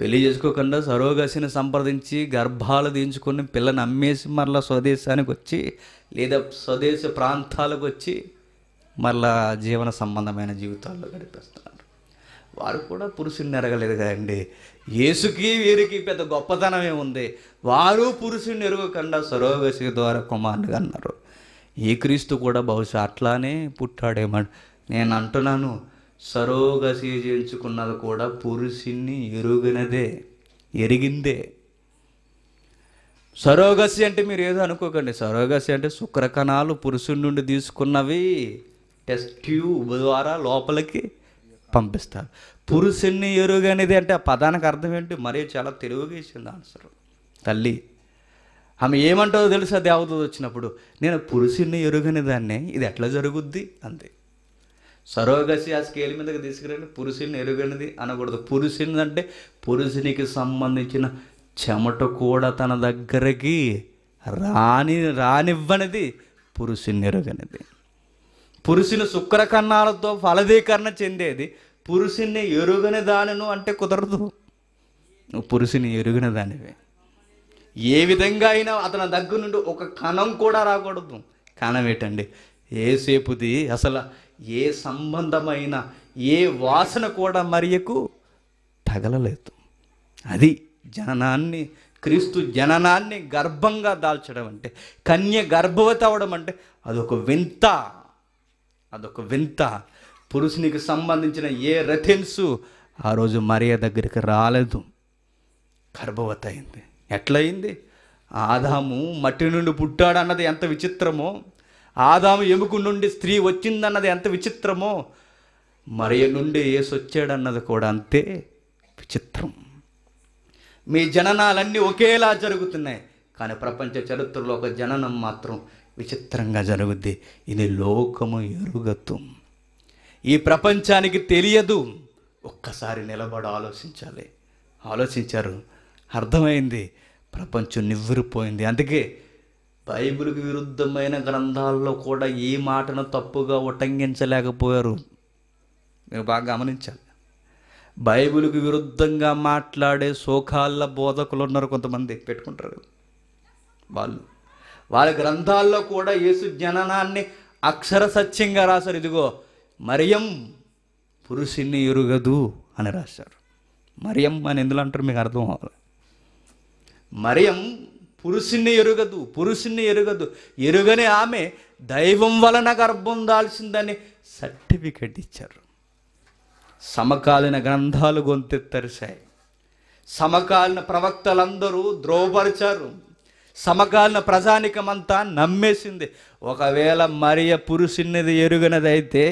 పెళ్లి చేసుకోకుండా సరోగసిని సంప్రదించి గర్భాలు దించుకుని పిల్లని అమ్మేసి మరలా స్వదేశానికి వచ్చి లేదా స్వదేశ ప్రాంతాలకు వచ్చి మరలా జీవన సంబంధమైన జీవితాల్లో గడిపేస్తున్నారు వారు కూడా పురుషుని ఎరగలేదు కదండి యేసుకి వీరికి పెద్ద గొప్పతనమే ఉంది వారు పురుషుని ఎరగకుండా సరోగసి ద్వారా కుమారుడుగా అన్నారు ఏ క్రీస్తు కూడా బహుశా అట్లానే పుట్టాడేమో నేను అంటున్నాను సరోగసి చేయించుకున్నది కూడా పురుషుణ్ణి ఎరుగినదే ఎరిగిందే సరోగసి అంటే మీరు ఏదో అనుకోకండి సరోగసి అంటే శుక్రకణాలు పురుషుడి నుండి తీసుకున్నవి టెస్ట్ ట్యూబ్ ద్వారా లోపలికి పంపిస్తారు పురుషుణ్ణి ఎరుగనేది అంటే ఆ పదానికి అర్థం ఏంటి మరీ చాలా తెలివిగా ఇచ్చింది ఆన్సర్ తల్లి ఆమె ఏమంటారో తెలుసా దేవత వచ్చినప్పుడు నేను పురుషుణ్ణి ఎరుగని దాన్ని ఇది ఎట్లా జరుగుద్ది అంతే సరోగసి ఆ స్కేల్ మీదకి తీసుకురండి పురుషుల్ని ఎరుగనిది అనకూడదు పురుషుని అంటే పురుషునికి సంబంధించిన చెమట కూడా తన దగ్గరికి రాని రానివ్వనిది పురుషుని ఎరుగనిది పురుషుని శుక్రకన్నాలతో ఫలదీకరణ చెందేది పురుషుని ఎరుగని దానిను అంటే కుదరదు నువ్వు పురుషుని ఎరుగిన దానివే ఏ విధంగా అయినా అతని దగ్గర నుండి ఒక కణం కూడా రాకూడదు కణం ఏంటండి ఏసేపుది అసలు ఏ సంబంధమైన ఏ వాసన కూడా మరియకు తగలలేదు అది జననాన్ని క్రీస్తు జననాన్ని గర్భంగా దాల్చడం అంటే కన్య గర్భవతి అవడం అంటే అదొక వింత అదొక వింత పురుషునికి సంబంధించిన ఏ రెథెన్సు ఆ రోజు మరియ దగ్గరికి రాలేదు గర్భవతి అయింది ఎట్లయింది ఆదాము మట్టి నుండి పుట్టాడు అన్నది ఎంత విచిత్రమో ఆదాము ఎముకు నుండి స్త్రీ వచ్చిందన్నది ఎంత విచిత్రమో మరియ నుండి ఏసొచ్చాడన్నది కూడా అంతే విచిత్రం మీ జననాలన్నీ ఒకేలా జరుగుతున్నాయి కానీ ప్రపంచ చరిత్రలో ఒక జననం మాత్రం విచిత్రంగా జరుగుద్ది ఇది లోకము ఎరుగతు ఈ ప్రపంచానికి తెలియదు ఒక్కసారి నిలబడి ఆలోచించాలి ఆలోచించారు అర్థమైంది ప్రపంచం నివ్వురిపోయింది అందుకే బైబిల్కి విరుద్ధమైన గ్రంథాల్లో కూడా ఏ మాటను తప్పుగా ఉటంకించలేకపోయారు మీరు బాగా గమనించాలి బైబిల్కి విరుద్ధంగా మాట్లాడే సోఖాళ్ళ బోధకులు ఉన్నారు కొంతమంది పెట్టుకుంటారు వాళ్ళు వాళ్ళ గ్రంథాల్లో కూడా యేసు జననాన్ని అక్షర సత్యంగా రాశారు ఇదిగో మరియం పురుషుని ఎరుగదు అని రాశారు మరియం అని ఎందులో అంటారు మీకు అర్థం అవ్వాలి మరియం పురుషుణ్ణి ఎరుగదు పురుషుణ్ణి ఎరుగదు ఎరుగని ఆమె దైవం వలన గర్భం దాల్సిందని సర్టిఫికెట్ ఇచ్చారు సమకాలీన గ్రంథాలు గొంతెత్తరిశాయి సమకాలీన ప్రవక్తలందరూ ద్రోహపరిచారు సమకాలీన ప్రజానికమంతా నమ్మేసింది ఒకవేళ మరియ పురుషునిది ఎరుగనదైతే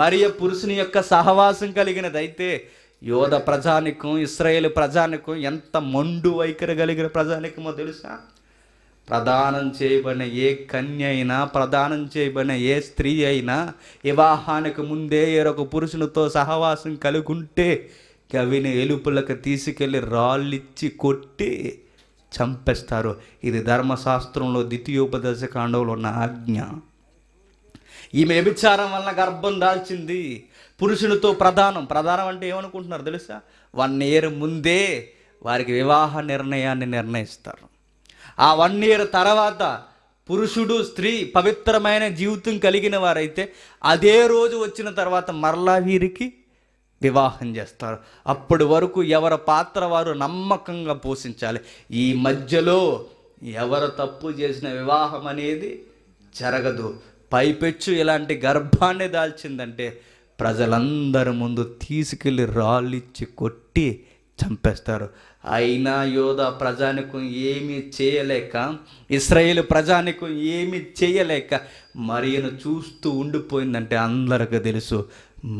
మరియ పురుషుని యొక్క సహవాసం కలిగినదైతే యోధ ప్రజానికం ఇస్రాయేల్ ప్రజానికం ఎంత మండు వైఖరి కలిగిన ప్రజానికమో తెలుసా ప్రదానం చేయబడిన ఏ కన్య అయినా ప్రదానం చేయబడిన ఏ స్త్రీ అయినా వివాహానికి ముందే ఏరొక పురుషునితో సహవాసం కలుగుంటే గవిని ఎలుపులకు తీసుకెళ్ళి రాళ్ళిచ్చి కొట్టి చంపేస్తారు ఇది ధర్మశాస్త్రంలో ద్వితీయోపదశ కాండంలో ఉన్న ఆజ్ఞ ఈమె వ్యభిచారం వలన గర్భం దాల్చింది పురుషులతో ప్రధానం ప్రధానం అంటే ఏమనుకుంటున్నారు తెలుసా వన్ ఇయర్ ముందే వారికి వివాహ నిర్ణయాన్ని నిర్ణయిస్తారు ఆ వన్ ఇయర్ తర్వాత పురుషుడు స్త్రీ పవిత్రమైన జీవితం కలిగిన వారైతే అదే రోజు వచ్చిన తర్వాత మరలా వీరికి వివాహం చేస్తారు అప్పటి వరకు ఎవరి పాత్ర వారు నమ్మకంగా పోషించాలి ఈ మధ్యలో ఎవరు తప్పు చేసిన వివాహం అనేది జరగదు పైపెచ్చు ఇలాంటి గర్భాన్ని దాల్చిందంటే ప్రజలందరి ముందు తీసుకెళ్ళి రాళ్ళిచ్చి కొట్టి చంపేస్తారు అయినా యోధ ప్రజానికం ఏమీ చేయలేక ఇస్రాయేల్ ప్రజానికం ఏమీ చేయలేక మరియను చూస్తూ ఉండిపోయిందంటే అందరికీ తెలుసు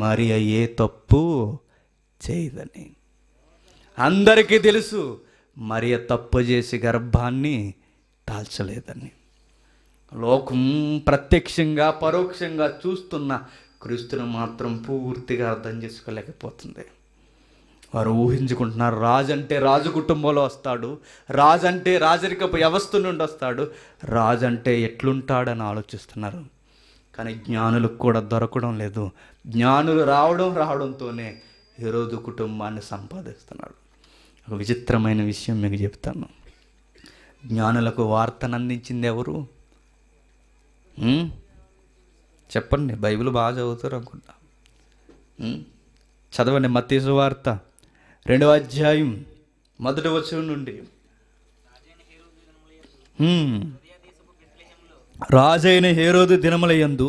మరియ ఏ తప్పు చేయదని అందరికీ తెలుసు మరియ తప్పు చేసి గర్భాన్ని తాల్చలేదని లోకం ప్రత్యక్షంగా పరోక్షంగా చూస్తున్న క్రీస్తును మాత్రం పూర్తిగా అర్థం చేసుకోలేకపోతుంది వారు ఊహించుకుంటున్నారు రాజు అంటే రాజు కుటుంబంలో వస్తాడు రాజు అంటే రాజరిక వ్యవస్థ నుండి వస్తాడు రాజు అంటే ఎట్లుంటాడని ఆలోచిస్తున్నారు కానీ జ్ఞానులకు కూడా దొరకడం లేదు జ్ఞానులు రావడం రావడంతోనే ఈరోజు కుటుంబాన్ని సంపాదిస్తున్నాడు ఒక విచిత్రమైన విషయం మీకు చెప్తాను జ్ఞానులకు వార్తను అందించింది ఎవరు చెప్పండి బైబిల్ బాగా చదువుతారు అనుకుంటా చదవండి మత్తీసు వార్త రెండవ అధ్యాయం మొదటి వచ్చిన నుండి రాజైన హేరోదు దినములయందు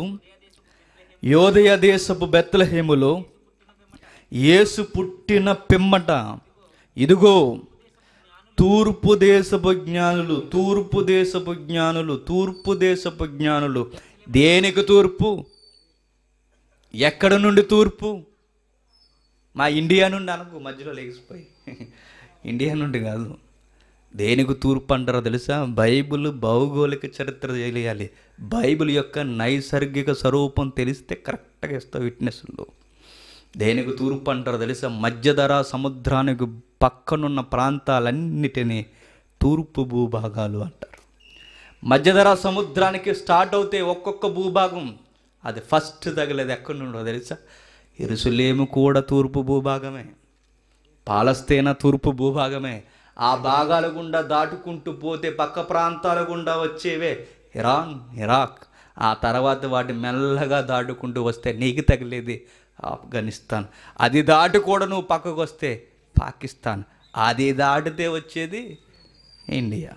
యోదయ దేశపు బెత్తలహేములో యేసు పుట్టిన పిమ్మట ఇదిగో తూర్పు దేశపు జ్ఞానులు తూర్పు దేశపు జ్ఞానులు తూర్పు దేశపు జ్ఞానులు దేనికి తూర్పు ఎక్కడ నుండి తూర్పు మా ఇండియా నుండి అనకు మధ్యలో లేచిపోయి ఇండియా నుండి కాదు దేనికి తూర్పు అంటారో తెలుసా బైబిల్ భౌగోళిక చరిత్ర తెలియాలి బైబిల్ యొక్క నైసర్గిక స్వరూపం తెలిస్తే కరెక్ట్గా ఇస్తావు విట్నెస్లు దేనికి తూర్పు అంటారో తెలుసా మధ్యధర సముద్రానికి పక్కనున్న ప్రాంతాలన్నిటినీ తూర్పు భూభాగాలు అంటారు మధ్యధరా సముద్రానికి స్టార్ట్ అవుతే ఒక్కొక్క భూభాగం అది ఫస్ట్ తగలేదు ఎక్కడి నుండో తెలుసా ఇరుసులేము కూడా తూర్పు భూభాగమే పాలస్తీనా తూర్పు భూభాగమే ఆ భాగాల గుండా దాటుకుంటూ పోతే పక్క ప్రాంతాల గుండా వచ్చేవే ఇరాన్ ఇరాక్ ఆ తర్వాత వాటి మెల్లగా దాటుకుంటూ వస్తే నీకు తగిలేది ఆఫ్ఘనిస్తాన్ అది దాటి కూడా నువ్వు పక్కకు వస్తే పాకిస్తాన్ అది దాటితే వచ్చేది ఇండియా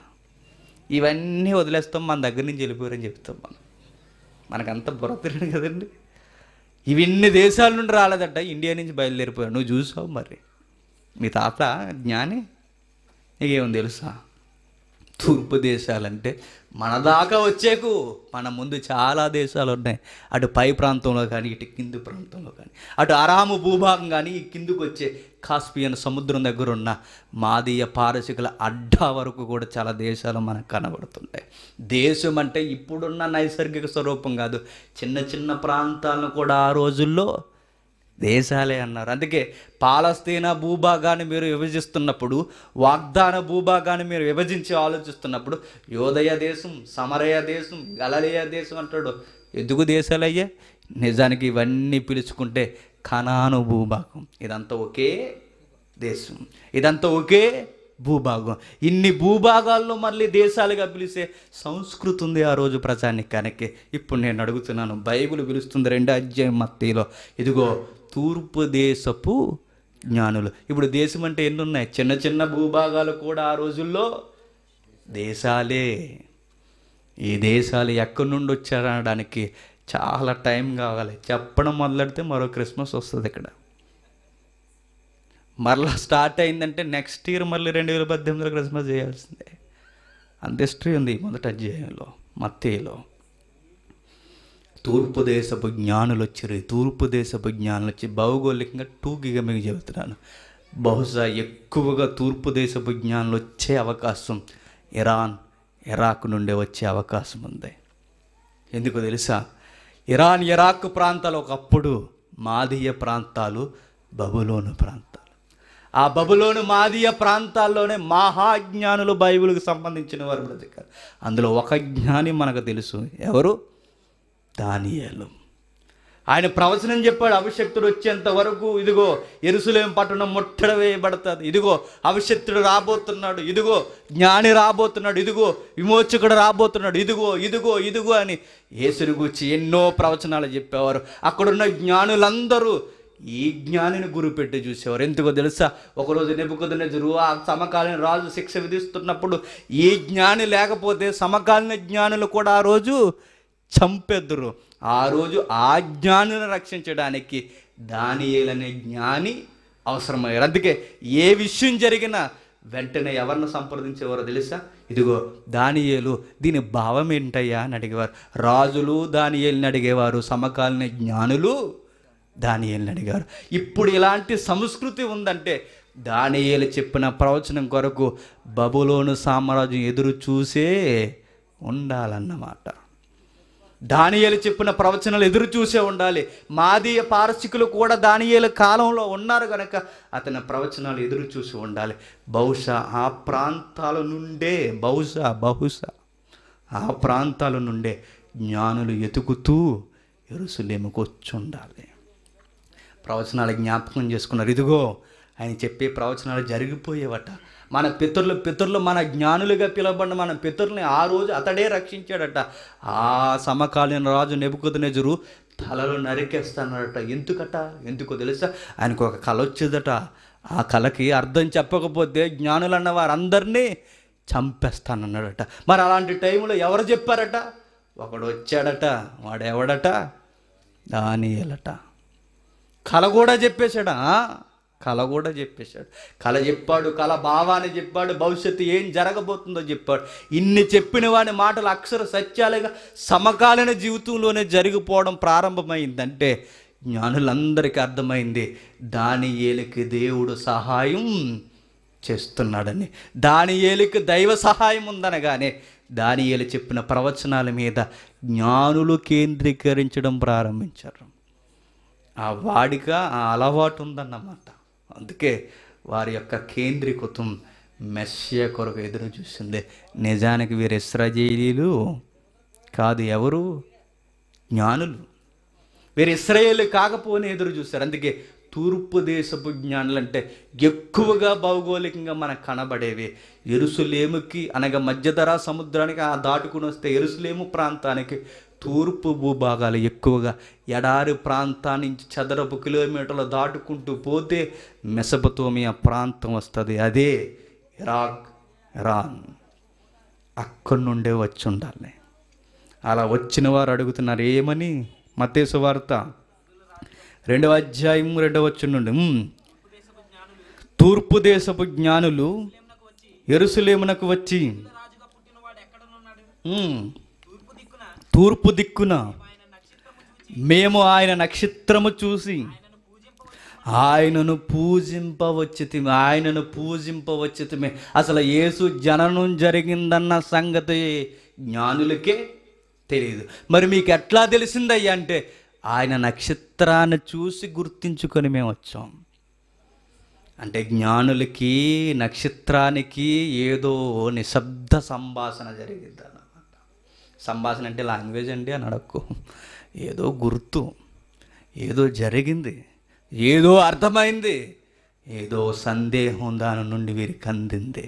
ఇవన్నీ వదిలేస్తాం మన దగ్గర నుంచి వెళ్ళిపోయారని చెప్తాం మనం మనకంత బుర్ర తిరగదు కదండి ఇవి ఇన్ని దేశాల నుండి రాలేదట ఇండియా నుంచి బయలుదేరిపోయాడు నువ్వు చూసావు మరి మీ తాత జ్ఞాని నీకేమో తెలుసా తూర్పు దేశాలంటే మన దాకా వచ్చేకు మన ముందు చాలా దేశాలు ఉన్నాయి అటు పై ప్రాంతంలో కానీ ఇటు కింది ప్రాంతంలో కానీ అటు అరాము భూభాగం కానీ కిందికి వచ్చే కాస్పియన్ సముద్రం దగ్గర ఉన్న మాదీయ పారసికుల అడ్డా వరకు కూడా చాలా దేశాలు మనకు కనబడుతుంటాయి దేశం అంటే ఇప్పుడున్న నైసర్గిక స్వరూపం కాదు చిన్న చిన్న ప్రాంతాలను కూడా ఆ రోజుల్లో దేశాలే అన్నారు అందుకే పాలస్తీనా భూభాగాన్ని మీరు విభజిస్తున్నప్పుడు వాగ్దాన భూభాగాన్ని మీరు విభజించి ఆలోచిస్తున్నప్పుడు యోదయ దేశం సమరయ దేశం గలలయ దేశం అంటాడు ఎందుకు దేశాలయ్యా నిజానికి ఇవన్నీ పిలుచుకుంటే ఖనాను భూభాగం ఇదంతా ఒకే దేశం ఇదంతా ఒకే భూభాగం ఇన్ని భూభాగాల్లో మళ్ళీ దేశాలుగా పిలిచే సంస్కృతి ఉంది ఆ రోజు కనుక ఇప్పుడు నేను అడుగుతున్నాను బైబిల్ పిలుస్తుంది రెండు అధ్యాయం మత్తిలో ఇదిగో తూర్పు దేశపు జ్ఞానులు ఇప్పుడు దేశం అంటే ఎన్ని ఉన్నాయి చిన్న చిన్న భూభాగాలు కూడా ఆ రోజుల్లో దేశాలే ఈ దేశాలు ఎక్కడి నుండి వచ్చారనడానికి చాలా టైం కావాలి చెప్పడం మొదలెడితే మరో క్రిస్మస్ వస్తుంది ఇక్కడ మరలా స్టార్ట్ అయిందంటే నెక్స్ట్ ఇయర్ మళ్ళీ రెండు వేల పద్దెనిమిదిలో క్రిస్మస్ చేయాల్సిందే అంత హిస్టరీ ఉంది మొదట అధ్యాయంలో మత్తేలో తూర్పు దేశపు జ్ఞానులు వచ్చారు తూర్పు దేశపు జ్ఞానులు వచ్చి భౌగోళికంగా టూకిగా మీకు చెబుతున్నాను బహుశా ఎక్కువగా తూర్పు దేశపు జ్ఞానులు వచ్చే అవకాశం ఇరాన్ ఇరాక్ నుండి వచ్చే అవకాశం ఉంది ఎందుకు తెలుసా ఇరాన్ ఇరాక్ ప్రాంతాలు ఒకప్పుడు మాదీయ ప్రాంతాలు బబులోను ప్రాంతాలు ఆ బబులోను మాదీయ ప్రాంతాల్లోనే మహాజ్ఞానులు బైబిల్కి సంబంధించిన వారు బ్రతికారు అందులో ఒక జ్ఞాని మనకు తెలుసు ఎవరు దానియాలు ఆయన ప్రవచనం చెప్పాడు అభిషక్తుడు వచ్చేంత వరకు ఇదిగో ఎరుసలేం పట్టణం ముట్టడ వేయబడుతుంది ఇదిగో అభిషక్తుడు రాబోతున్నాడు ఇదిగో జ్ఞాని రాబోతున్నాడు ఇదిగో విమోచకుడు రాబోతున్నాడు ఇదిగో ఇదిగో ఇదిగో అని యేసుని గురించి ఎన్నో ప్రవచనాలు చెప్పేవారు అక్కడున్న జ్ఞానులందరూ ఈ జ్ఞానిని గురిపెట్టి చూసేవారు ఎందుకో తెలుసా ఒకరోజు నెప్పుకొద్దరు ఆ సమకాలీన రాజు శిక్ష విధిస్తున్నప్పుడు ఈ జ్ఞాని లేకపోతే సమకాలీన జ్ఞానులు కూడా ఆ రోజు చంపెద్దురు ఆ రోజు ఆ జ్ఞానులను రక్షించడానికి దానియేలనే జ్ఞాని అవసరమయ్యారు అందుకే ఏ విషయం జరిగినా వెంటనే ఎవరిని సంప్రదించేవారో తెలుసా ఇదిగో దానియేలు దీని భావం ఏంటయ్యా అని అడిగేవారు రాజులు దానియేలుని అడిగేవారు సమకాలీన జ్ఞానులు దానియేలుని అడిగారు ఇప్పుడు ఇలాంటి సంస్కృతి ఉందంటే దానియేలు చెప్పిన ప్రవచనం కొరకు బబులోను సామ్రాజ్యం ఎదురు చూసే ఉండాలన్నమాట దానియలు చెప్పిన ప్రవచనాలు ఎదురు చూసే ఉండాలి మాదీయ పారసికులు కూడా దానియల కాలంలో ఉన్నారు కనుక అతని ప్రవచనాలు ఎదురు చూసి ఉండాలి బహుశా ఆ ప్రాంతాల నుండే బహుశా బహుశా ఆ ప్రాంతాల నుండే జ్ఞానులు ఎతుకుతూ ఎరుసలేముకు వచ్చి ఉండాలి ప్రవచనాలు జ్ఞాపకం చేసుకున్నారు ఇదిగో ఆయన చెప్పే ప్రవచనాలు జరిగిపోయేవట మన పితరులు పితరులు మన జ్ఞానులుగా పిలవబడిన మన పితరుల్ని ఆ రోజు అతడే రక్షించాడట ఆ సమకాలీన రాజు నెజురు తలలు నరికేస్తానట ఎందుకట ఎందుకో తెలుసా ఆయనకు ఒక కళ వచ్చేదట ఆ కళకి అర్థం చెప్పకపోతే జ్ఞానులన్న వారందరినీ చంపేస్తానన్నాడట మరి అలాంటి టైంలో ఎవరు చెప్పారట ఒకడు వచ్చాడట వాడెవడట దాని ఎలట కళ కూడా చెప్పేశాడా కళ కూడా చెప్పేశాడు కళ చెప్పాడు కళ భావాన్ని చెప్పాడు భవిష్యత్తు ఏం జరగబోతుందో చెప్పాడు ఇన్ని చెప్పిన వాడి మాటలు అక్షర సత్యాలుగా సమకాలీన జీవితంలోనే జరిగిపోవడం ప్రారంభమైందంటే జ్ఞానులందరికీ అర్థమైంది దాని ఏలికి దేవుడు సహాయం చేస్తున్నాడని దాని ఏలికి దైవ సహాయం ఉందనగానే ఏలు చెప్పిన ప్రవచనాల మీద జ్ఞానులు కేంద్రీకరించడం ప్రారంభించారు ఆ వాడిక ఆ అలవాటు ఉందన్నమాట అందుకే వారి యొక్క కేంద్రీకృతం మెస్య కొరకు ఎదురు చూసింది నిజానికి వీరు ఇస్రాయేలీలు కాదు ఎవరు జ్ఞానులు వీరు ఇస్రాయేలు కాకపోనే ఎదురు చూస్తారు అందుకే తూర్పు దేశపు జ్ఞానులు అంటే ఎక్కువగా భౌగోళికంగా మనకు కనబడేవి ఎరుసులేముకి అనగా మధ్యధరా సముద్రానికి ఆ దాటుకుని వస్తే ఎరుసులేము ప్రాంతానికి తూర్పు భూభాగాలు ఎక్కువగా ఎడారి ప్రాంతానికి చదరపు కిలోమీటర్లు దాటుకుంటూ పోతే మెసపతోమియా ప్రాంతం వస్తుంది అదే ఇరాక్ ఇరాన్ అక్కడి నుండే వచ్చి ఉండాలి అలా వచ్చిన వారు అడుగుతున్నారు ఏమని మతేసు వార్త రెండవ అధ్యాయం రెండవ నుండి తూర్పు దేశపు జ్ఞానులు ఎరుసలేమునకు వచ్చి తూర్పు దిక్కున మేము ఆయన నక్షత్రము చూసి ఆయనను పూజింపవచ్చితి ఆయనను పూజింపవచ్చితమే అసలు యేసు జననం జరిగిందన్న సంగతి జ్ఞానులకే తెలియదు మరి మీకు ఎట్లా తెలిసిందయ్యా అంటే ఆయన నక్షత్రాన్ని చూసి గుర్తించుకొని మేము వచ్చాం అంటే జ్ఞానులకి నక్షత్రానికి ఏదో నిశ్శబ్ద సంభాషణ జరిగింది సంభాషణ అంటే లాంగ్వేజ్ అండి అని అడక్కు ఏదో గుర్తు ఏదో జరిగింది ఏదో అర్థమైంది ఏదో సందేహం దాని నుండి వీరికి అందింది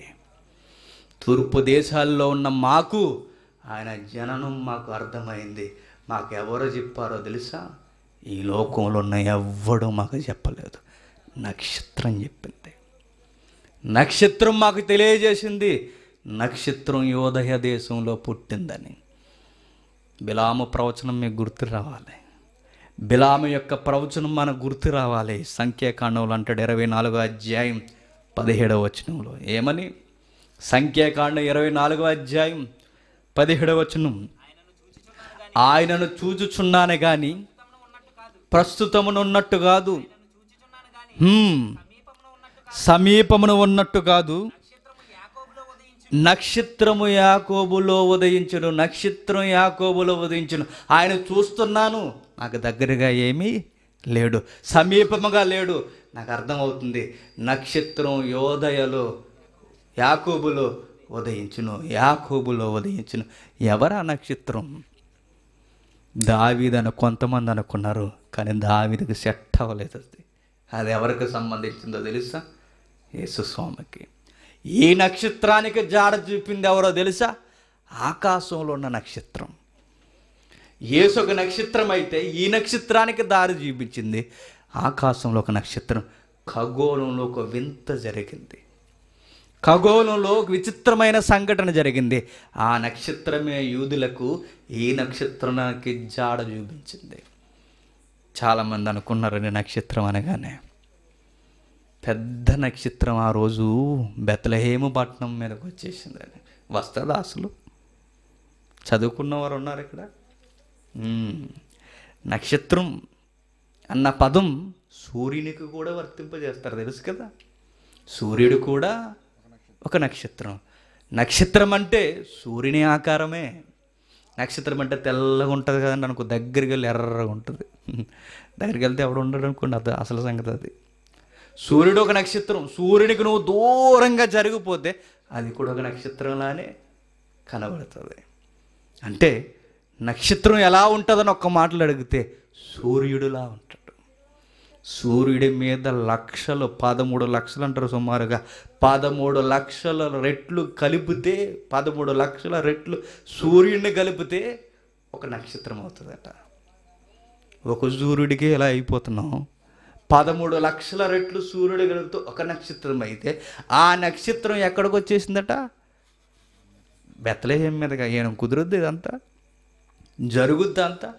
తూర్పు దేశాల్లో ఉన్న మాకు ఆయన జననం మాకు అర్థమైంది మాకు ఎవరు చెప్పారో తెలుసా ఈ లోకంలో ఉన్న ఎవ్వడూ మాకు చెప్పలేదు నక్షత్రం చెప్పింది నక్షత్రం మాకు తెలియజేసింది నక్షత్రం యోదయ దేశంలో పుట్టిందని బిలాము ప్రవచనం మీకు గుర్తు రావాలి బిలాము యొక్క ప్రవచనం మనకు గుర్తు రావాలి సంఖ్యాకాండంలో అంటాడు ఇరవై నాలుగో అధ్యాయం పదిహేడవ వచనంలో ఏమని సంఖ్యాకాండం ఇరవై నాలుగో అధ్యాయం పదిహేడవ వచనం ఆయనను చూచుచున్నాను కానీ ప్రస్తుతమునున్నట్టు కాదు సమీపమును ఉన్నట్టు కాదు నక్షత్రము యాకోబులో ఉదయించను నక్షత్రం యాకోబులో ఉదయించను ఆయన చూస్తున్నాను నాకు దగ్గరగా ఏమీ లేడు సమీపముగా లేడు నాకు అర్థమవుతుంది నక్షత్రం యోదయలో యాకోబులో ఉదయించును యాకోబులో ఉదయించును ఎవరా నక్షత్రం దావీదని కొంతమంది అనుకున్నారు కానీ దావీదకు సెట్ అవ్వలేదు అది ఎవరికి సంబంధించిందో తెలుసా యేసుస్వామికి ఈ నక్షత్రానికి జాడ చూపింది ఎవరో తెలుసా ఆకాశంలో ఉన్న నక్షత్రం ఏసు ఒక నక్షత్రం అయితే ఈ నక్షత్రానికి దారి చూపించింది ఆకాశంలో ఒక నక్షత్రం ఖగోళంలో ఒక వింత జరిగింది ఖగోళంలో ఒక విచిత్రమైన సంఘటన జరిగింది ఆ నక్షత్రమే యూదులకు ఈ నక్షత్రానికి జాడ చూపించింది చాలామంది అనుకున్నారండి నక్షత్రం అనగానే పెద్ద నక్షత్రం ఆ రోజు బెత్తలహేము పట్టణం మీదకి అని వస్తుందా అసలు చదువుకున్నవారు ఉన్నారు ఇక్కడ నక్షత్రం అన్న పదం సూర్యునికి కూడా వర్తింపజేస్తారు తెలుసు కదా సూర్యుడు కూడా ఒక నక్షత్రం నక్షత్రం అంటే సూర్యుని ఆకారమే నక్షత్రం అంటే తెల్లగా ఉంటుంది కదండి అనుకో దగ్గరికి వెళ్ళి ఎర్రగా ఉంటుంది దగ్గరికి వెళ్తే ఎవడు ఉండడు అనుకోండి అసలు సంగతి అది సూర్యుడు ఒక నక్షత్రం సూర్యుడికి నువ్వు దూరంగా జరిగిపోతే అది కూడా ఒక నక్షత్రంలానే కనబడుతుంది అంటే నక్షత్రం ఎలా ఉంటుందని ఒక్క మాటలు అడిగితే సూర్యుడులా ఉంటాడు సూర్యుడి మీద లక్షలు పదమూడు లక్షలు అంటారు సుమారుగా పదమూడు లక్షల రెట్లు కలిపితే పదమూడు లక్షల రెట్లు సూర్యుడిని కలిపితే ఒక నక్షత్రం అవుతుందట ఒక సూర్యుడికి ఇలా అయిపోతున్నాం పదమూడు లక్షల రెట్లు సూర్యుడు కలుగుతూ ఒక నక్షత్రం అయితే ఆ నక్షత్రం ఎక్కడికి వచ్చేసిందట బెత్తలహేం మీదగా ఏం కుదురుద్ది ఇదంతా జరుగుద్ది అంతా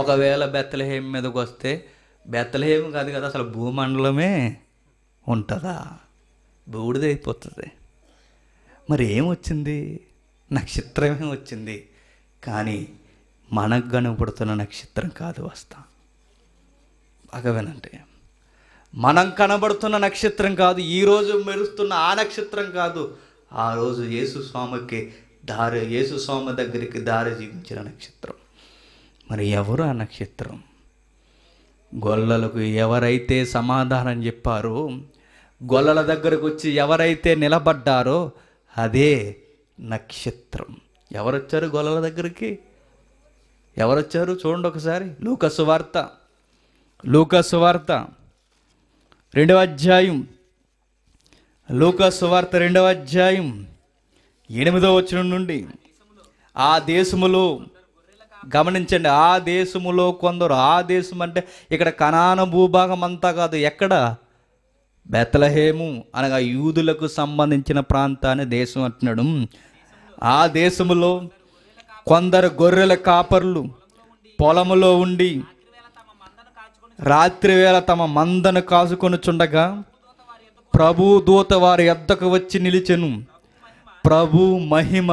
ఒకవేళ బెత్తలహేం మీదకి వస్తే బెత్తలహేం కాదు కదా అసలు భూమండలమే ఉంటుందా బూడిదైపోతుంది మరి ఏమొచ్చింది నక్షత్రమే వచ్చింది కానీ మనకు కనబడుతున్న నక్షత్రం కాదు వస్తా బాగా వినంటే మనం కనబడుతున్న నక్షత్రం కాదు ఈరోజు మెరుస్తున్న ఆ నక్షత్రం కాదు ఆ రోజు యేసు స్వామికి దారి యేసు స్వామి దగ్గరికి దారి జీవించిన నక్షత్రం మరి ఎవరు ఆ నక్షత్రం గొల్లలకు ఎవరైతే సమాధానం చెప్పారో గొల్లల దగ్గరకు వచ్చి ఎవరైతే నిలబడ్డారో అదే నక్షత్రం ఎవరొచ్చారు గొల్లల దగ్గరికి ఎవరొచ్చారు చూడండి ఒకసారి లూకసు వార్త లూకసు వార్త రెండవ అధ్యాయం లూకా వార్త రెండవ అధ్యాయం ఎనిమిదో వచనం నుండి ఆ దేశములో గమనించండి ఆ దేశములో కొందరు ఆ దేశం అంటే ఇక్కడ కనాన భూభాగం అంతా కాదు ఎక్కడ బెతలహేము అనగా యూదులకు సంబంధించిన ప్రాంతాన్ని దేశం అంటున్నాడు ఆ దేశములో కొందరు గొర్రెల కాపర్లు పొలములో ఉండి రాత్రివేళ తమ మందను కాసుకొనుచుండగా ప్రభు దూత వారి ఎద్దకు వచ్చి నిలిచెను ప్రభు మహిమ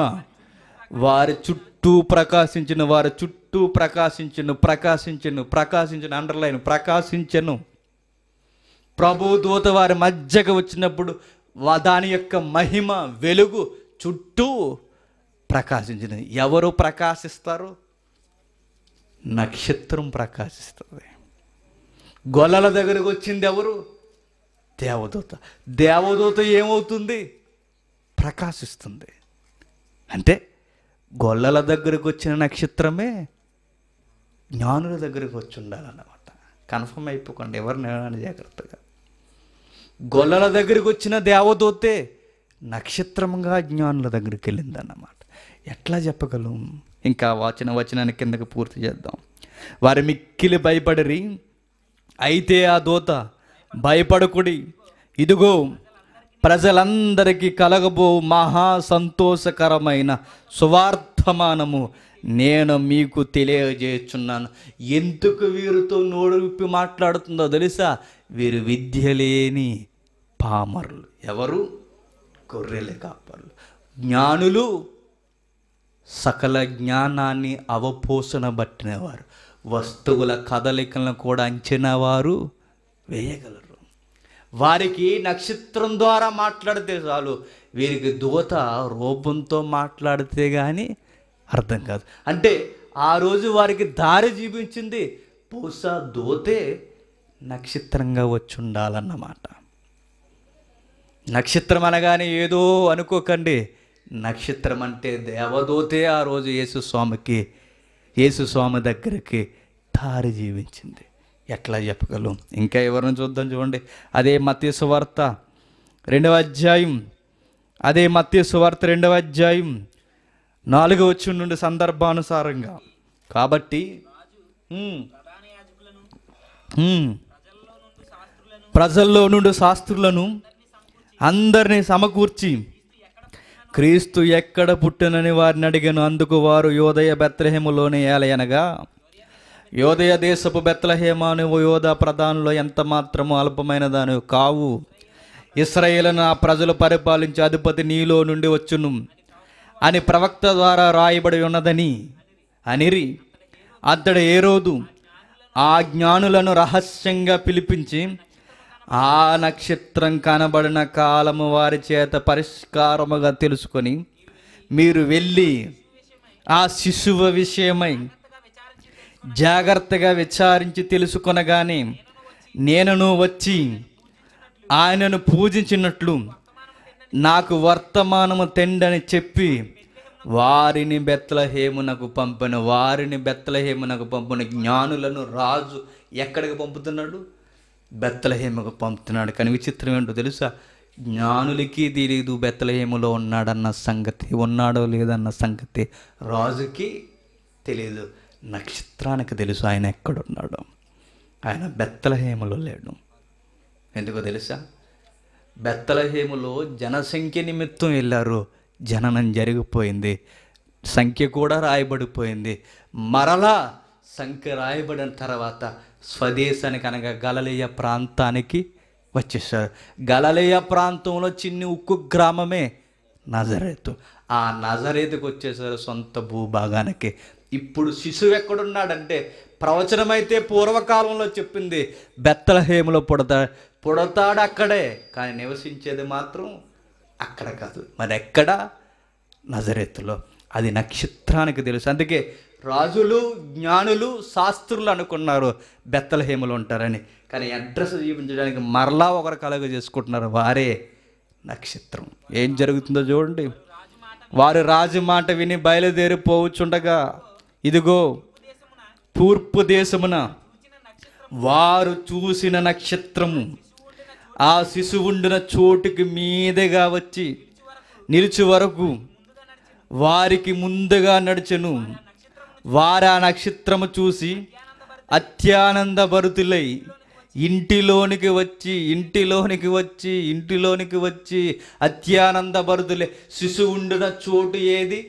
వారి చుట్టూ ప్రకాశించిన వారి చుట్టూ ప్రకాశించను ప్రకాశించను ప్రకాశించను అండర్లైన్ ప్రకాశించను ప్రభు దూత వారి మధ్యకు వచ్చినప్పుడు దాని యొక్క మహిమ వెలుగు చుట్టూ ప్రకాశించింది ఎవరు ప్రకాశిస్తారు నక్షత్రం ప్రకాశిస్తుంది గొల్లల దగ్గరకు వచ్చింది ఎవరు దేవదూత దేవదూత ఏమవుతుంది ప్రకాశిస్తుంది అంటే గొల్లల దగ్గరకు వచ్చిన నక్షత్రమే జ్ఞానుల దగ్గరకు వచ్చి ఉండాలన్నమాట కన్ఫర్మ్ అయిపోకండి ఎవరు నేను జాగ్రత్తగా గొల్లల దగ్గరికి వచ్చిన దేవదూతే నక్షత్రంగా జ్ఞానుల దగ్గరికి వెళ్ళిందన్నమాట ఎట్లా చెప్పగలం ఇంకా వాచన వచనాన్ని కిందకు పూర్తి చేద్దాం వారి మిక్కిలి భయపడరి అయితే ఆ దూత భయపడకుడి ఇదిగో ప్రజలందరికీ కలగబో మహా సంతోషకరమైన సువార్థమానము నేను మీకు తెలియజేస్తున్నాను ఎందుకు వీరితో నోరుప్పి మాట్లాడుతుందో తెలుసా వీరు విద్య లేని పామరులు ఎవరు గొర్రెల కాపరులు జ్ఞానులు సకల జ్ఞానాన్ని అవపోసన పట్టినవారు వస్తువుల కదలికలను కూడా అంచనా వారు వేయగలరు వారికి నక్షత్రం ద్వారా మాట్లాడితే చాలు వీరికి దూత రూపంతో మాట్లాడితే కానీ అర్థం కాదు అంటే ఆ రోజు వారికి దారి చూపించింది బహుశా దోతే నక్షత్రంగా వచ్చి ఉండాలన్నమాట నక్షత్రం అనగానే ఏదో అనుకోకండి నక్షత్రం అంటే దేవదూతే ఆ రోజు యేసుస్వామికి యేసుస్వామి దగ్గరికి తారి జీవించింది ఎట్లా చెప్పగలం ఇంకా ఎవరిని చూద్దాం చూడండి అదే మత్య సువార్త రెండవ అధ్యాయం అదే మత్య సువార్త రెండవ అధ్యాయం నాలుగు వచ్చి నుండి సందర్భానుసారంగా కాబట్టి ప్రజల్లో నుండి శాస్త్రులను అందరినీ సమకూర్చి క్రీస్తు ఎక్కడ పుట్టినని వారిని అడిగాను అందుకు వారు యోదయ బెత్రహేములోనే ఏలయనగా యోధయ దేశపు బెత్తలహేమా ఓ యోధ ప్రధానులు ఎంత మాత్రమో అల్పమైన దాని కావు ఇస్రాయేల్ ఆ ప్రజలు పరిపాలించే అధిపతి నీలో నుండి వచ్చును అని ప్రవక్త ద్వారా రాయబడి ఉన్నదని అనిరి అతడు ఏ రోజు ఆ జ్ఞానులను రహస్యంగా పిలిపించి ఆ నక్షత్రం కనబడిన కాలము వారి చేత పరిష్కారముగా తెలుసుకొని మీరు వెళ్ళి ఆ శిశువు విషయమై జాగ్రత్తగా విచారించి తెలుసుకొనగానే నేనును వచ్చి ఆయనను పూజించినట్లు నాకు వర్తమానము తెండని చెప్పి వారిని బెత్తలహేమునకు పంపిన వారిని బెత్తలహేమునకు పంపిన జ్ఞానులను రాజు ఎక్కడికి పంపుతున్నాడు బెత్తలహేమకు పంపుతున్నాడు కానీ విచిత్రం ఏంటో తెలుసా జ్ఞానులకి తెలియదు బెత్తలహేములో ఉన్నాడన్న సంగతి ఉన్నాడో లేదన్న సంగతి రాజుకి తెలియదు నక్షత్రానికి తెలుసు ఆయన ఎక్కడున్నాడు ఆయన బెత్తలహేములో లేడు ఎందుకో తెలుసా బెత్తలహేములో జనసంఖ్య నిమిత్తం వెళ్ళారు జననం జరిగిపోయింది సంఖ్య కూడా రాయబడిపోయింది మరలా సంఖ్య రాయబడిన తర్వాత స్వదేశానికి అనగా గలలేయ ప్రాంతానికి వచ్చేసారు గలలేయ ప్రాంతంలో చిన్ని ఉక్కు గ్రామమే నజరేతు ఆ నజరేతుకు వచ్చేసారు సొంత భూభాగానికి ఇప్పుడు శిశువు ఎక్కడున్నాడంటే ప్రవచనమైతే పూర్వకాలంలో చెప్పింది బెత్తలహేములో పుడతా పుడతాడు అక్కడే కానీ నివసించేది మాత్రం అక్కడ కాదు మరి ఎక్కడ నజరెత్తులో అది నక్షత్రానికి తెలుసు అందుకే రాజులు జ్ఞానులు శాస్త్రులు అనుకున్నారు బెత్తలహేములు ఉంటారని కానీ అడ్రస్ చూపించడానికి మరలా ఒకరు కలగ చేసుకుంటున్నారు వారే నక్షత్రం ఏం జరుగుతుందో చూడండి వారు రాజు మాట విని బయలుదేరి పోవచ్చుండగా ఇదిగో తూర్పు దేశమున వారు చూసిన నక్షత్రము ఆ శిశువుండిన చోటుకి మీదగా వచ్చి నిలిచి వరకు వారికి ముందుగా నడిచెను వారు ఆ నక్షత్రము చూసి అత్యానంద భరుతులై ఇంటిలోనికి వచ్చి ఇంటిలోనికి వచ్చి ఇంటిలోనికి వచ్చి అత్యానంద అత్యానందభరుతులే శిశువుండిన చోటు ఏది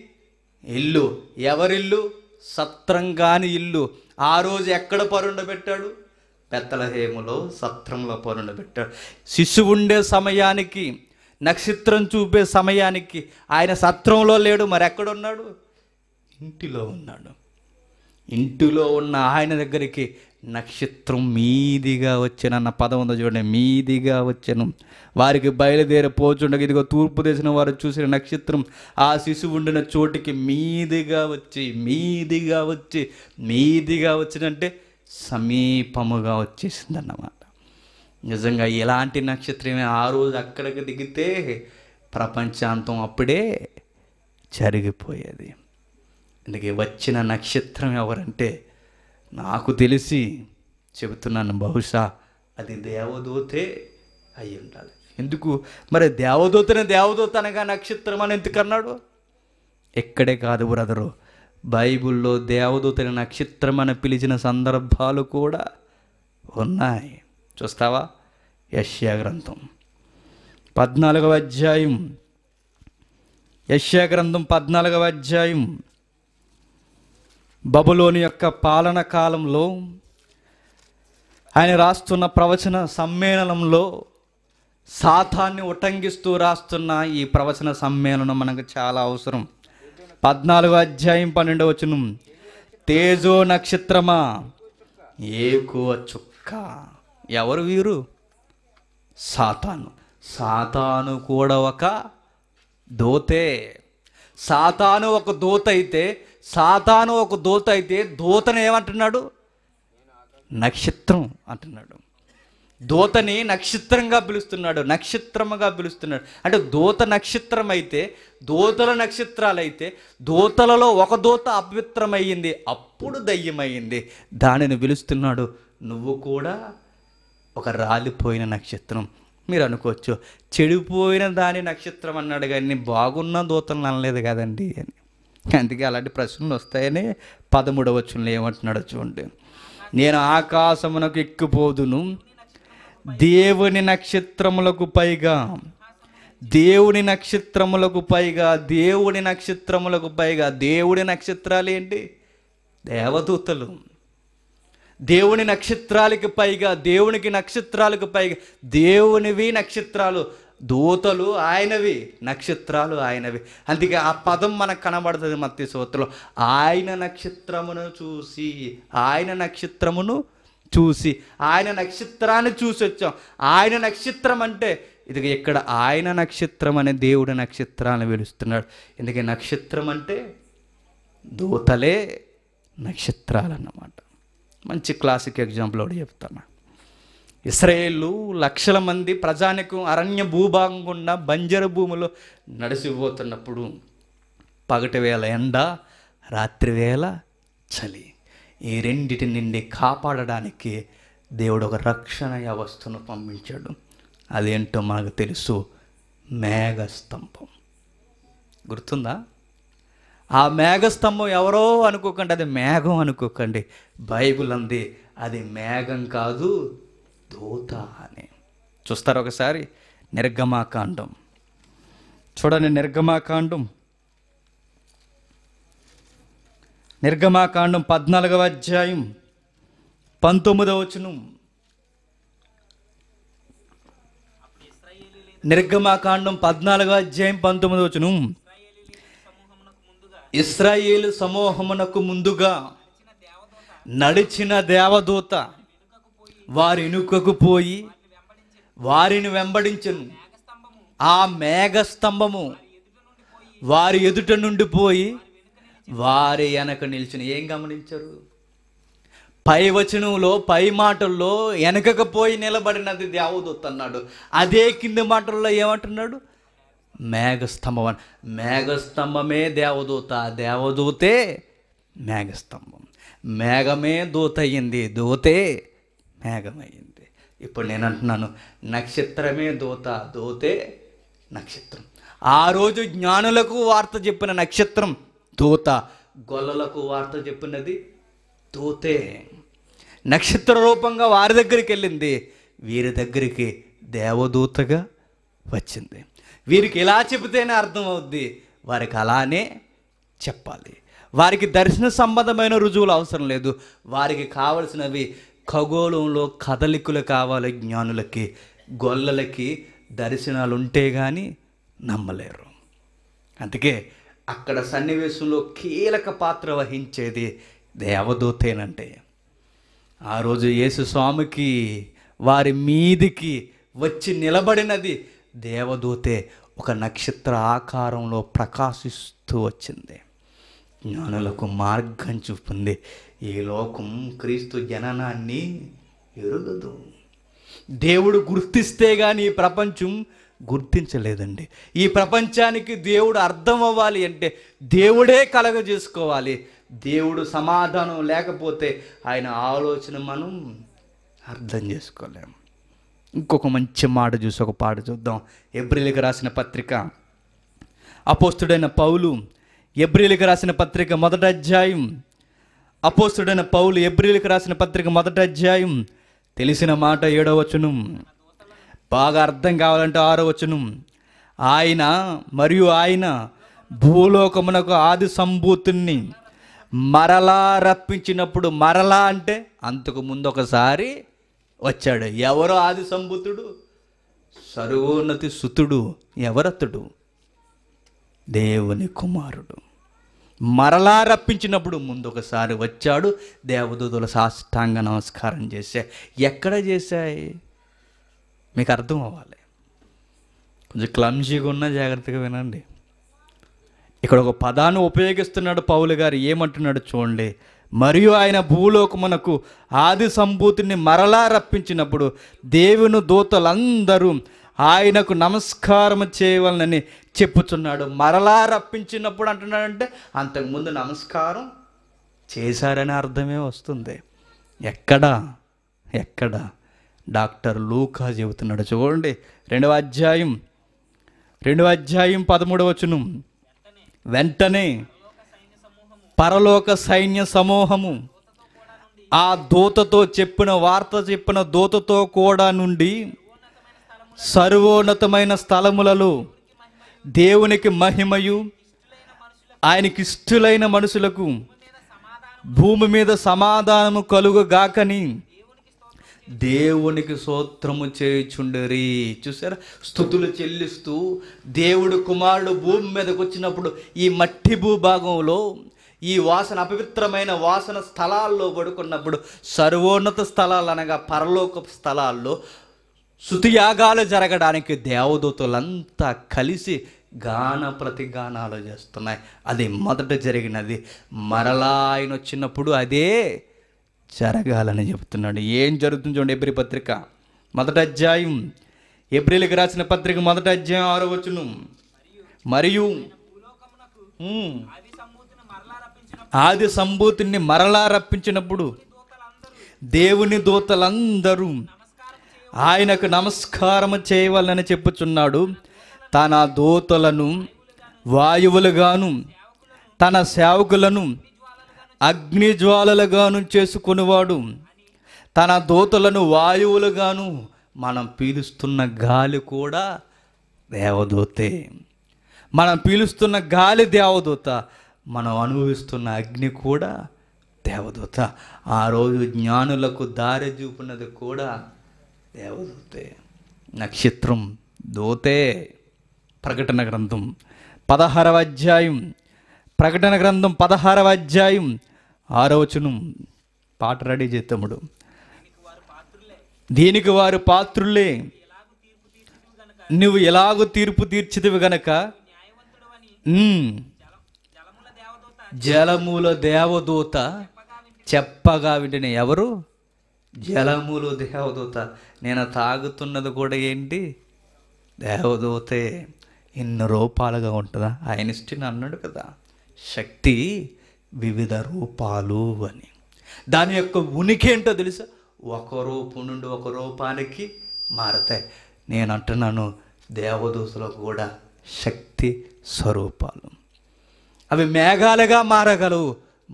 ఇల్లు ఎవరిల్లు సత్రం కాని ఇల్లు ఆ రోజు ఎక్కడ పరుండబెట్టాడు హేములో సత్రంలో పరుండబెట్టాడు శిశువు ఉండే సమయానికి నక్షత్రం చూపే సమయానికి ఆయన సత్రంలో లేడు మరి ఉన్నాడు ఇంటిలో ఉన్నాడు ఇంటిలో ఉన్న ఆయన దగ్గరికి నక్షత్రం మీదిగా వచ్చాను అన్న పదం ఉందో చూడండి మీదిగా వచ్చాను వారికి బయలుదేరి పోచుండగా ఇదిగో తూర్పు దేశం వారు చూసిన నక్షత్రం ఆ శిశువు ఉండిన చోటికి మీదిగా వచ్చి మీదిగా వచ్చి మీదిగా వచ్చినంటే సమీపముగా వచ్చేసింది అన్నమాట నిజంగా ఎలాంటి నక్షత్రమే ఆ రోజు అక్కడికి దిగితే ప్రపంచాంతం అప్పుడే జరిగిపోయేది అందుకే వచ్చిన నక్షత్రం ఎవరంటే నాకు తెలిసి చెబుతున్నాను బహుశా అది దేవదూతే అయి ఉండాలి ఎందుకు మరి దేవదూతని దేవదూత అనగా నక్షత్రం అని ఎందుకు అన్నాడు ఎక్కడే కాదు బ్రదరు బైబిల్లో దేవదూతని నక్షత్రం అని పిలిచిన సందర్భాలు కూడా ఉన్నాయి చూస్తావా యష్యా గ్రంథం పద్నాలుగవ అధ్యాయం యష్యా గ్రంథం పద్నాలుగవ అధ్యాయం బబులోని యొక్క పాలన కాలంలో ఆయన రాస్తున్న ప్రవచన సమ్మేళనంలో సాతాన్ని ఉటంగిస్తూ రాస్తున్న ఈ ప్రవచన సమ్మేళనం మనకు చాలా అవసరం పద్నాలుగు అధ్యాయం పన్నెండు వచ్చిన తేజో నక్షత్రమా ఏకువ చుక్క ఎవరు వీరు సాతాను సాతాను కూడా ఒక దోతే సాతాను ఒక దోత అయితే సాతాను ఒక దూత అయితే దూతను ఏమంటున్నాడు నక్షత్రం అంటున్నాడు దూతని నక్షత్రంగా పిలుస్తున్నాడు నక్షత్రముగా పిలుస్తున్నాడు అంటే దూత నక్షత్రం అయితే దూతల నక్షత్రాలు అయితే దూతలలో ఒక దూత అపవిత్రమయ్యింది అప్పుడు దయ్యమయ్యింది దానిని పిలుస్తున్నాడు నువ్వు కూడా ఒక రాలిపోయిన నక్షత్రం మీరు అనుకోవచ్చు చెడిపోయిన దాని నక్షత్రం అన్నాడు కానీ బాగున్న దూతలు అనలేదు కదండి అని అందుకే అలాంటి ప్రశ్నలు వస్తాయని పదమూడవ వచ్చంలో ఏమంటున్నాడు చూడండి నేను ఆకాశమునకు ఎక్కిపోదును దేవుని నక్షత్రములకు పైగా దేవుని నక్షత్రములకు పైగా దేవుని నక్షత్రములకు పైగా దేవుడి నక్షత్రాలు ఏంటి దేవదూతలు దేవుని నక్షత్రాలకి పైగా దేవునికి నక్షత్రాలకు పైగా దేవునివి నక్షత్రాలు దూతలు ఆయనవి నక్షత్రాలు ఆయనవి అందుకే ఆ పదం మనకు కనబడుతుంది మత్తి సోత్రులు ఆయన నక్షత్రమును చూసి ఆయన నక్షత్రమును చూసి ఆయన నక్షత్రాన్ని చూసి వచ్చాం ఆయన నక్షత్రం అంటే ఇది ఇక్కడ ఆయన నక్షత్రం అనే దేవుడి నక్షత్రాన్ని పిలుస్తున్నాడు ఎందుకంటే నక్షత్రం అంటే దూతలే నక్షత్రాలు అన్నమాట మంచి క్లాసిక్ ఎగ్జాంపుల్ కూడా చెప్తాను ఇస్రాయేళ్ళు లక్షల మంది ప్రజానికం అరణ్య భూభాగం గుండా బంజర భూములు నడిసిపోతున్నప్పుడు పగటి వేళ ఎండ వేళ చలి ఈ రెండిటి నుండి కాపాడడానికి దేవుడు ఒక రక్షణ వ్యవస్థను పంపించాడు అదేంటో మనకు తెలుసు మేఘస్తంభం గుర్తుందా ఆ మేఘస్తంభం ఎవరో అనుకోకండి అది మేఘం అనుకోకండి బైబుల్ అంది అది మేఘం కాదు దూత అని చూస్తారు ఒకసారి నిర్గమాకాండం చూడండి నిర్గమాకాండం నిర్గమాకాండం పద్నాలుగవ అధ్యాయం పంతొమ్మిదవ వచనం నిర్గమాకాండం పద్నాలుగవ అధ్యాయం పంతొమ్మిదవ వచనం ఇస్రాయేల్ సమూహమునకు ముందుగా నడిచిన దేవదూత వారినుకకు పోయి వారిని వెంబడించను ఆ మేఘస్తంభము వారి ఎదుట నుండి పోయి వారి వెనక నిలిచిన ఏం గమనించరు పై వచనంలో పై మాటల్లో పోయి నిలబడినది దేవదూత్ అన్నాడు అదే కింది మాటల్లో ఏమంటున్నాడు మేఘస్తంభం అని మేఘస్తంభమే దేవదూత దేవదూతే మేఘస్తంభం మేఘమే దూత అయింది దూతే మేఘమైంది ఇప్పుడు నేను అంటున్నాను నక్షత్రమే దూత దోతే నక్షత్రం ఆ రోజు జ్ఞానులకు వార్త చెప్పిన నక్షత్రం దోత గొల్లలకు వార్త చెప్పినది దూతే నక్షత్ర రూపంగా వారి దగ్గరికి వెళ్ళింది వీరి దగ్గరికి దేవదూతగా వచ్చింది వీరికి ఇలా చెబితేనే అర్థమవుద్ది వారికి అలానే చెప్పాలి వారికి దర్శన సంబంధమైన రుజువులు అవసరం లేదు వారికి కావలసినవి ఖగోళంలో కదలికలు కావాలి జ్ఞానులకి గొల్లలకి దర్శనాలు ఉంటే కానీ నమ్మలేరు అందుకే అక్కడ సన్నివేశంలో కీలక పాత్ర వహించేది దేవదూతేనంటే ఆ రోజు యేసు స్వామికి వారి మీదికి వచ్చి నిలబడినది దేవదూతే ఒక నక్షత్ర ఆకారంలో ప్రకాశిస్తూ వచ్చింది జ్ఞానులకు మార్గం చూపింది ఈ లోకం క్రీస్తు జననాన్ని ఎరుగదు దేవుడు గుర్తిస్తే కానీ ఈ ప్రపంచం గుర్తించలేదండి ఈ ప్రపంచానికి దేవుడు అర్థం అవ్వాలి అంటే దేవుడే కలగజేసుకోవాలి దేవుడు సమాధానం లేకపోతే ఆయన ఆలోచన మనం అర్థం చేసుకోలేము ఇంకొక మంచి మాట చూసి ఒక పాట చూద్దాం ఎబ్రిల్కి రాసిన పత్రిక అపోస్తుడైన పౌలు ఎబ్రిల్కి రాసిన పత్రిక మొదట అధ్యాయం అపోస్తుడైన పౌలు ఎబ్రిల్కి రాసిన పత్రిక మొదటి అధ్యాయం తెలిసిన మాట ఏడో వచనం బాగా అర్థం కావాలంటే ఆరో వచనం ఆయన మరియు ఆయన భూలోకమునకు ఆది సంభూతుని మరలా రప్పించినప్పుడు మరలా అంటే అంతకు ముందు ఒకసారి వచ్చాడు ఎవరు ఆది సంభూతుడు సర్వోన్నతి సుతుడు ఎవరతుడు దేవుని కుమారుడు మరలా రప్పించినప్పుడు ముందొకసారి వచ్చాడు దేవదూతుల సాష్టాంగ నమస్కారం చేసే ఎక్కడ చేశాయి మీకు అర్థం అవ్వాలి కొంచెం క్లమ్జీగా ఉన్నా జాగ్రత్తగా వినండి ఇక్కడ ఒక పదాన్ని ఉపయోగిస్తున్నాడు పౌలు గారు ఏమంటున్నాడు చూడండి మరియు ఆయన భూలోకమునకు ఆది సంభూతిని మరలా రప్పించినప్పుడు దేవుని దూతలందరూ ఆయనకు నమస్కారం చేయవలనని చెప్పుతున్నాడు మరలా రప్పించినప్పుడు అంటున్నాడంటే అంతకుముందు నమస్కారం చేశారని అర్థమే వస్తుంది ఎక్కడా ఎక్కడా డాక్టర్ లూకా చెబుతున్నాడు చూడండి రెండవ అధ్యాయం రెండవ అధ్యాయం పదమూడవ వచనం వెంటనే పరలోక సైన్య సమూహము ఆ దూతతో చెప్పిన వార్త చెప్పిన దూతతో కూడా నుండి సర్వోన్నతమైన స్థలములలో దేవునికి మహిమయు ఆయనకి ఇష్టలైన మనుషులకు భూమి మీద సమాధానము కలుగుగాకని దేవునికి సూత్రము చేయుచుండరి చూసారా స్థుతులు చెల్లిస్తూ దేవుడు కుమారుడు భూమి మీదకు వచ్చినప్పుడు ఈ మట్టి భూభాగంలో ఈ వాసన అపవిత్రమైన వాసన స్థలాల్లో పడుకున్నప్పుడు సర్వోన్నత స్థలాలు అనగా పరలోక స్థలాల్లో శృతియాగాలు జరగడానికి దేవదూతలంతా కలిసి గాన ప్రతిగానాలు చేస్తున్నాయి అది మొదట జరిగినది మరలా ఆయన వచ్చినప్పుడు అదే జరగాలని చెబుతున్నాడు ఏం జరుగుతుంది చూడండి ఎబ్రి పత్రిక మొదటి అధ్యాయం ఏప్రిల్కి రాసిన పత్రిక మొదటి అధ్యాయం ఆరో వచ్చును మరియు ఆది సంభూతిని మరలా రప్పించినప్పుడు దేవుని దూతలందరూ ఆయనకు నమస్కారం చేయవాలని చెప్పుచున్నాడు తన దూతలను వాయువులుగాను తన సేవకులను అగ్నిజ్వాలలుగాను చేసుకునేవాడు తన దూతలను వాయువులుగాను మనం పీలుస్తున్న గాలి కూడా దేవదూతే మనం పీలుస్తున్న గాలి దేవదూత మనం అనుభవిస్తున్న అగ్ని కూడా దేవదూత ఆ రోజు జ్ఞానులకు దారి చూపినది కూడా దేవదూతే నక్షత్రం దూతే ప్రకటన గ్రంథం పదహారవ అధ్యాయం ప్రకటన గ్రంథం పదహారవ అధ్యాయం ఆరోచనం పాట రెడీ చేతముడు దీనికి వారు పాత్రులే నువ్వు ఎలాగో తీర్పు తీర్చిదివి గనక జలముల దేవదూత చెప్పగా వింటనే ఎవరు జలములు దేవదూత నేను తాగుతున్నది కూడా ఏంటి దేవదూతే ఇన్ని రూపాలుగా ఉంటుందా ఇష్ట అన్నాడు కదా శక్తి వివిధ రూపాలు అని దాని యొక్క ఉనికి ఏంటో తెలుసా ఒక రూపు నుండి ఒక రూపానికి మారతాయి నేను అంటున్నాను దేవదూతలకు కూడా శక్తి స్వరూపాలు అవి మేఘాలుగా మారగలవు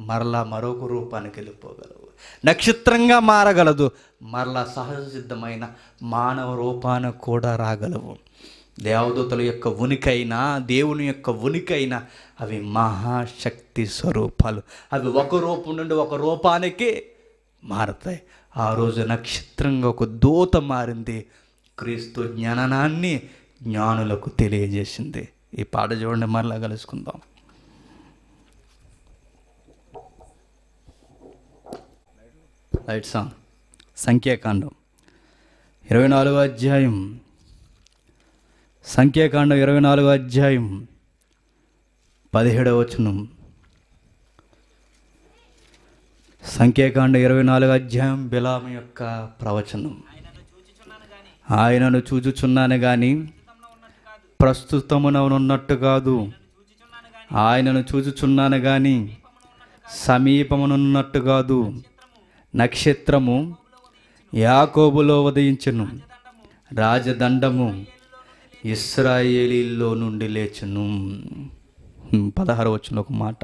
మరలా మరొక రూపానికి వెళ్ళిపోగలవు నక్షత్రంగా మారగలదు మరలా సహజ సిద్ధమైన మానవ రూపాన కూడా రాగలవు దేవదూతల యొక్క ఉనికైనా దేవుని యొక్క ఉనికైనా అవి మహాశక్తి స్వరూపాలు అవి ఒక రూపం నుండి ఒక రూపానికి మారతాయి ఆ రోజు నక్షత్రంగా ఒక దూత మారింది క్రీస్తు జ్ఞానాన్ని జ్ఞానులకు తెలియజేసింది ఈ పాట చూడండి మరలా కలుసుకుందాం లైట్ సాంగ్ సంఖ్యాకాండం ఇరవై నాలుగో అధ్యాయం సంఖ్యాకాండం ఇరవై నాలుగో అధ్యాయం పదిహేడవ వచనం సంఖ్యాకాండం ఇరవై నాలుగో అధ్యాయం బిలాం యొక్క ప్రవచనం ఆయనను చూచుచున్నాను కానీ ఉన్నట్టు కాదు ఆయనను చూచుచున్నాను కానీ సమీపమునున్నట్టు కాదు నక్షత్రము యాకోబులో ఉదయించును రాజదండము ఇస్రాయేలీలో నుండి లేచును పదహారు వచ్చిన ఒక మాట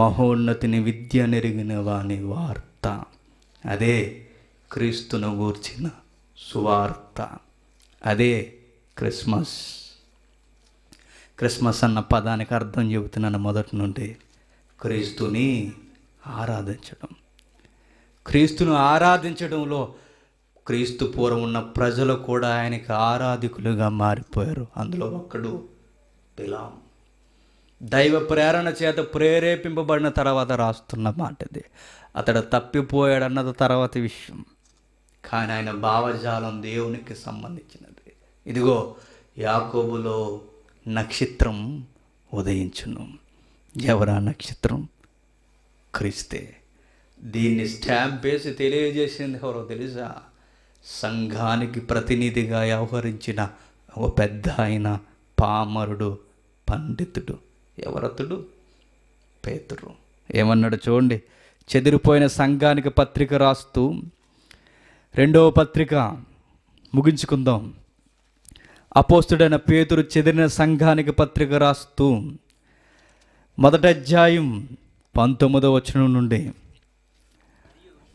మహోన్నతిని విద్య నెరిగిన వాని వార్త అదే క్రీస్తును గూర్చిన సువార్త అదే క్రిస్మస్ క్రిస్మస్ అన్న పదానికి అర్థం చెబుతున్నాను మొదటి నుండి క్రీస్తుని ఆరాధించడం క్రీస్తును ఆరాధించడంలో క్రీస్తు పూర్వం ఉన్న ప్రజలు కూడా ఆయనకి ఆరాధికులుగా మారిపోయారు అందులో ఒక్కడు పిలాం దైవ ప్రేరణ చేత ప్రేరేపింపబడిన తర్వాత రాస్తున్న మాటది అతడు తప్పిపోయాడన్నది తర్వాత విషయం కానీ ఆయన భావజాలం దేవునికి సంబంధించినది ఇదిగో యాకోబులో నక్షత్రం ఉదయించును ఎవరా నక్షత్రం క్రీస్తే దీన్ని స్టాంప్ వేసి తెలియజేసింది ఎవరో తెలుసా సంఘానికి ప్రతినిధిగా వ్యవహరించిన ఒక పెద్ద ఆయన పామరుడు పండితుడు ఎవరతుడు పేతురు ఏమన్నాడు చూడండి చెదిరిపోయిన సంఘానికి పత్రిక రాస్తూ రెండవ పత్రిక ముగించుకుందాం అపోస్తుడైన పేతురు చెదిరిన సంఘానికి పత్రిక రాస్తూ మొదటి అధ్యాయం పంతొమ్మిదవ వచనం నుండి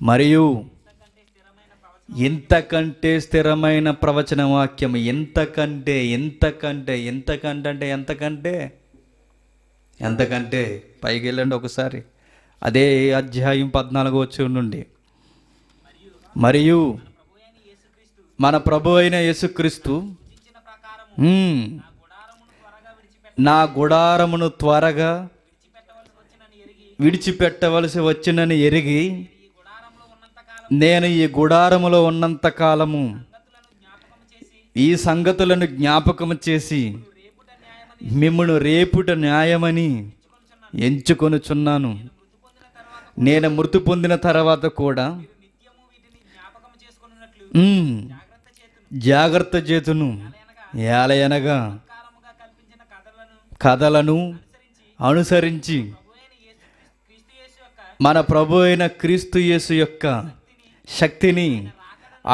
మరియు ఇంతకంటే స్థిరమైన ప్రవచన వాక్యం ఎంతకంటే ఎంతకంటే ఎంతకంటే అంటే ఎంతకంటే ఎంతకంటే పైకి వెళ్ళండి ఒకసారి అదే అధ్యాయం పద్నాలుగో వచ్చి నుండి మరియు మన ప్రభు అయిన యేసుక్రీస్తు నా గుడారమును త్వరగా విడిచిపెట్టవలసి వచ్చినని ఎరిగి నేను ఈ గుడారములో ఉన్నంత కాలము ఈ సంగతులను జ్ఞాపకము చేసి మిమ్మను రేపుట న్యాయమని ఎంచుకొనుచున్నాను నేను మృతి పొందిన తర్వాత కూడా జాగ్రత్త చేతును ఏలయనగా కథలను అనుసరించి మన ప్రభు అయిన క్రీస్తు యేసు యొక్క శక్తిని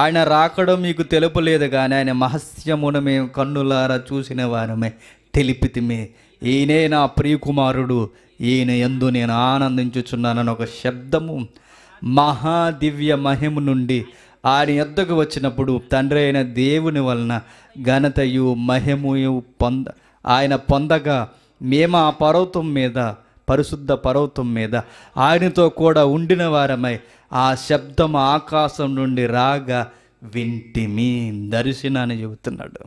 ఆయన రాకడం మీకు తెలుపలేదు కానీ ఆయన మహస్యమున మేము కన్నులారా చూసిన వారమే తెలిపితిమే ఈయనే నా ప్రియకుమారుడు ఈయన ఎందు నేను ఆనందించుచున్నానని ఒక శబ్దము మహాదివ్య మహిము నుండి ఆయన ఎద్దకు వచ్చినప్పుడు తండ్రి అయిన దేవుని వలన ఘనతయు మహిమయు పొంద ఆయన పొందగా మేము ఆ పర్వతం మీద పరిశుద్ధ పర్వతం మీద ఆయనతో కూడా ఉండిన వారమై ఆ శబ్దం ఆకాశం నుండి రాగా వింటిమి అని చెబుతున్నాడు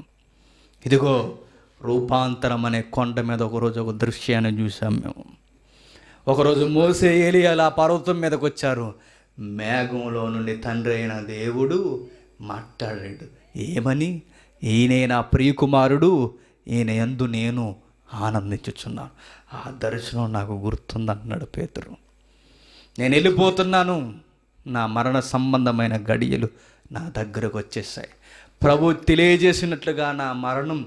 ఇదిగో రూపాంతరం అనే కొండ మీద ఒకరోజు ఒక దృశ్యాన్ని చూసాం మేము ఒకరోజు మోసే ఏలి అలా పర్వతం మీదకు వచ్చారు మేఘంలో నుండి తండ్రి అయిన దేవుడు మాట్లాడాడు ఏమని ఈయన ప్రియకుమారుడు ఈయన ఎందు నేను ఆనందించుచున్నాను ఆ దర్శనం నాకు గుర్తుంది అన్నాడు పేతురు నేను వెళ్ళిపోతున్నాను నా మరణ సంబంధమైన గడియలు నా దగ్గరకు వచ్చేసాయి ప్రభు తెలియజేసినట్లుగా నా మరణం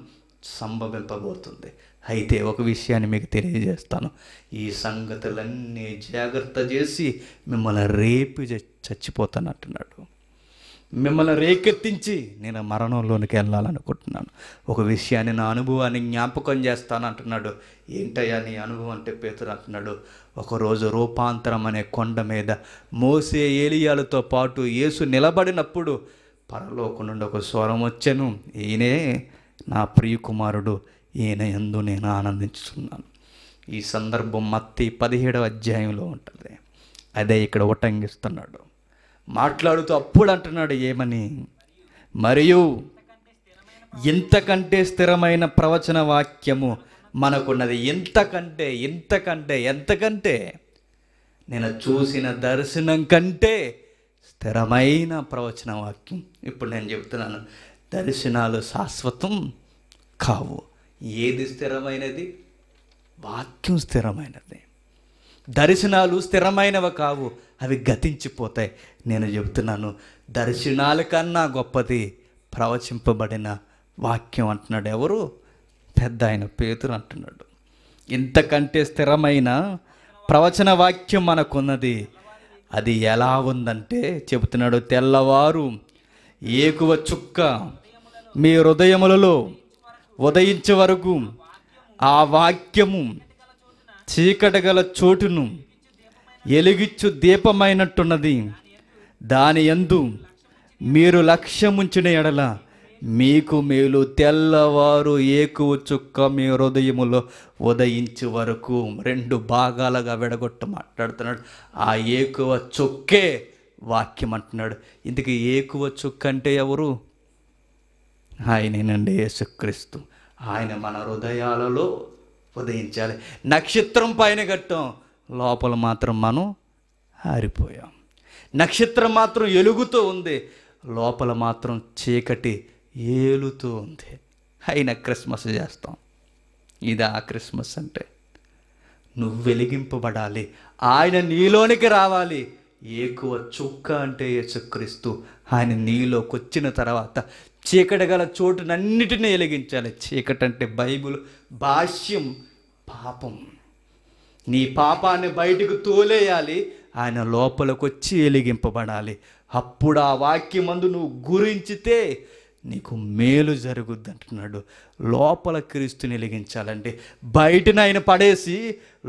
సంభవింపబోతుంది అయితే ఒక విషయాన్ని మీకు తెలియజేస్తాను ఈ సంగతులన్నీ జాగ్రత్త చేసి మిమ్మల్ని రేపు చచ్చిపోతానంటున్నాడు మిమ్మల్ని రేకెత్తించి నేను మరణంలోనికి వెళ్ళాలనుకుంటున్నాను ఒక విషయాన్ని నా అనుభవాన్ని జ్ఞాపకం చేస్తాను అంటున్నాడు ఏంటయ్యా నీ అనుభవం అంటే పేతురు అంటున్నాడు ఒకరోజు రూపాంతరం అనే కొండ మీద మోసే ఏలియాలతో పాటు యేసు నిలబడినప్పుడు పరలోకం నుండి ఒక స్వరం వచ్చాను ఈయనే నా ప్రియకుమారుడు ఈయన ఎందు నేను ఆనందించుతున్నాను ఈ సందర్భం మత్తి పదిహేడవ అధ్యాయంలో ఉంటుంది అదే ఇక్కడ ఉటంగిస్తున్నాడు మాట్లాడుతూ అప్పుడు అంటున్నాడు ఏమని మరియు ఇంతకంటే స్థిరమైన ప్రవచన వాక్యము మనకున్నది ఇంతకంటే ఇంతకంటే ఎంతకంటే నేను చూసిన దర్శనం కంటే స్థిరమైన ప్రవచన వాక్యం ఇప్పుడు నేను చెప్తున్నాను దర్శనాలు శాశ్వతం కావు ఏది స్థిరమైనది వాక్యం స్థిరమైనది దర్శనాలు స్థిరమైనవి కావు అవి గతించిపోతాయి నేను చెబుతున్నాను దర్శనాల కన్నా గొప్పది ప్రవచింపబడిన వాక్యం అంటున్నాడు ఎవరు పెద్ద ఆయన పేతురు అంటున్నాడు ఇంతకంటే స్థిరమైన ప్రవచన వాక్యం మనకున్నది అది ఎలా ఉందంటే చెబుతున్నాడు తెల్లవారు ఏకువ చుక్క మీ హృదయములలో ఉదయించే వరకు ఆ వాక్యము చీకటి గల చోటును ఎలుగిచ్చు దీపమైనట్టున్నది దాని ఎందు మీరు లక్ష్యముంచిన ఎడల మీకు మేలు తెల్లవారు ఏకువ చుక్క మీ హృదయములో ఉదయించే వరకు రెండు భాగాలుగా విడగొట్ట మాట్లాడుతున్నాడు ఆ ఏకువ చుక్కే వాక్యం అంటున్నాడు ఇందుకు ఏకువ చుక్క అంటే ఎవరు ఆయనేనండి యేసుక్రీస్తు ఆయన మన హృదయాలలో ఉదయించాలి నక్షత్రం పైన కట్టాం లోపల మాత్రం మనం ఆరిపోయాం నక్షత్రం మాత్రం ఎలుగుతూ ఉంది లోపల మాత్రం చీకటి ఏలుతూ ఉంది అయినా క్రిస్మస్ చేస్తాం ఇది ఆ క్రిస్మస్ అంటే నువ్వు వెలిగింపబడాలి ఆయన నీలోనికి రావాలి ఏకువ చుక్క అంటే యేసుక్రీస్తు ఆయన నీలోకి వచ్చిన తర్వాత చీకటి గల చోటునన్నిటినీ వెలిగించాలి చీకటి అంటే బైబుల్ భాష్యం పాపం నీ పాపాన్ని బయటకు తోలేయాలి ఆయన లోపలికి వచ్చి వెలిగింపబడాలి అప్పుడు ఆ వాక్యమందు నువ్వు గురించితే నీకు మేలు జరుగుద్ది అంటున్నాడు లోపల క్రీస్తుని వెలిగించాలండి బయటన ఆయన పడేసి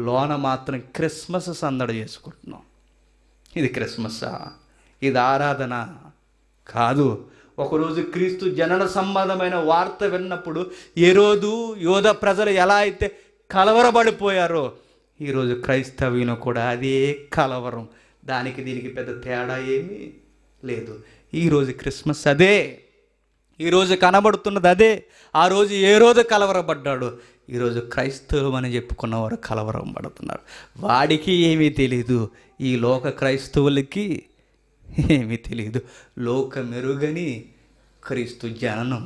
లోన మాత్రం క్రిస్మస్ సందడి చేసుకుంటున్నాం ఇది క్రిస్మస్ ఇది ఆరాధన కాదు ఒకరోజు క్రీస్తు జనన సంబంధమైన వార్త విన్నప్పుడు ఏ రోజు యోధ ప్రజలు ఎలా అయితే కలవరబడిపోయారో ఈరోజు క్రైస్తవులను కూడా అదే కలవరం దానికి దీనికి పెద్ద తేడా ఏమీ లేదు ఈరోజు క్రిస్మస్ అదే ఈరోజు కనబడుతున్నది అదే ఆ రోజు ఏ రోజు కలవరపడ్డాడు ఈరోజు క్రైస్తవం అని చెప్పుకున్నవారు కలవరం పడుతున్నారు వాడికి ఏమీ తెలియదు ఈ లోక క్రైస్తవులకి ఏమీ తెలియదు లోక మెరుగని క్రీస్తు జననం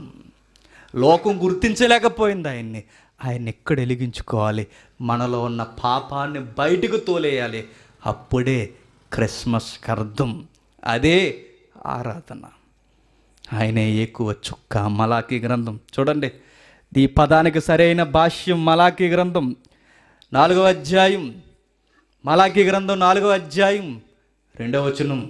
లోకం గుర్తించలేకపోయింది ఆయన్ని ఆయన ఎక్కడ వెలిగించుకోవాలి మనలో ఉన్న పాపాన్ని బయటకు తోలేయాలి అప్పుడే క్రిస్మస్ అర్థం అదే ఆరాధన ఆయనే ఎక్కువ చుక్క మలాఖీ గ్రంథం చూడండి ఈ పదానికి సరైన భాష్యం మలాఖీ గ్రంథం నాలుగవ అధ్యాయం మలాఖీ గ్రంథం నాలుగవ అధ్యాయం రెండవ వచనం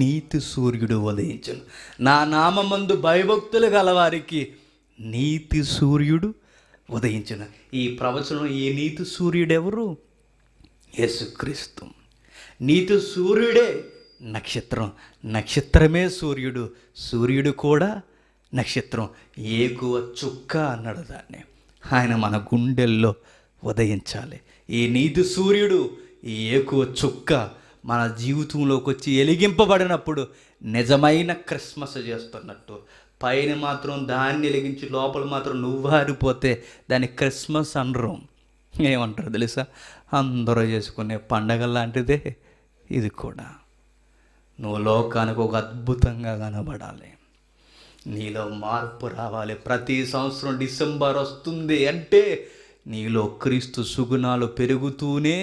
నీతి సూర్యుడు ఉదయించును నా నామందు భయభక్తులు గలవారికి నీతి సూర్యుడు ఉదయించును ఈ ప్రవచనం ఈ నీతి సూర్యుడెవరు యేసుక్రీస్తు నీతి సూర్యుడే నక్షత్రం నక్షత్రమే సూర్యుడు సూర్యుడు కూడా నక్షత్రం ఏకువ చుక్క అన్నాడు దాన్ని ఆయన మన గుండెల్లో ఉదయించాలి ఈ నీతి సూర్యుడు ఈ ఏకువ చుక్క మన జీవితంలోకి వచ్చి వెలిగింపబడినప్పుడు నిజమైన క్రిస్మస్ చేస్తున్నట్టు పైన మాత్రం దాన్ని వెలిగించి లోపల మాత్రం నువ్వు ఆరిపోతే దాన్ని క్రిస్మస్ అనరు ఏమంటారు తెలుసా అందరూ చేసుకునే పండగ లాంటిదే ఇది కూడా నువ్వు లోకానికి ఒక అద్భుతంగా కనబడాలి నీలో మార్పు రావాలి ప్రతి సంవత్సరం డిసెంబర్ వస్తుంది అంటే నీలో క్రీస్తు సుగుణాలు పెరుగుతూనే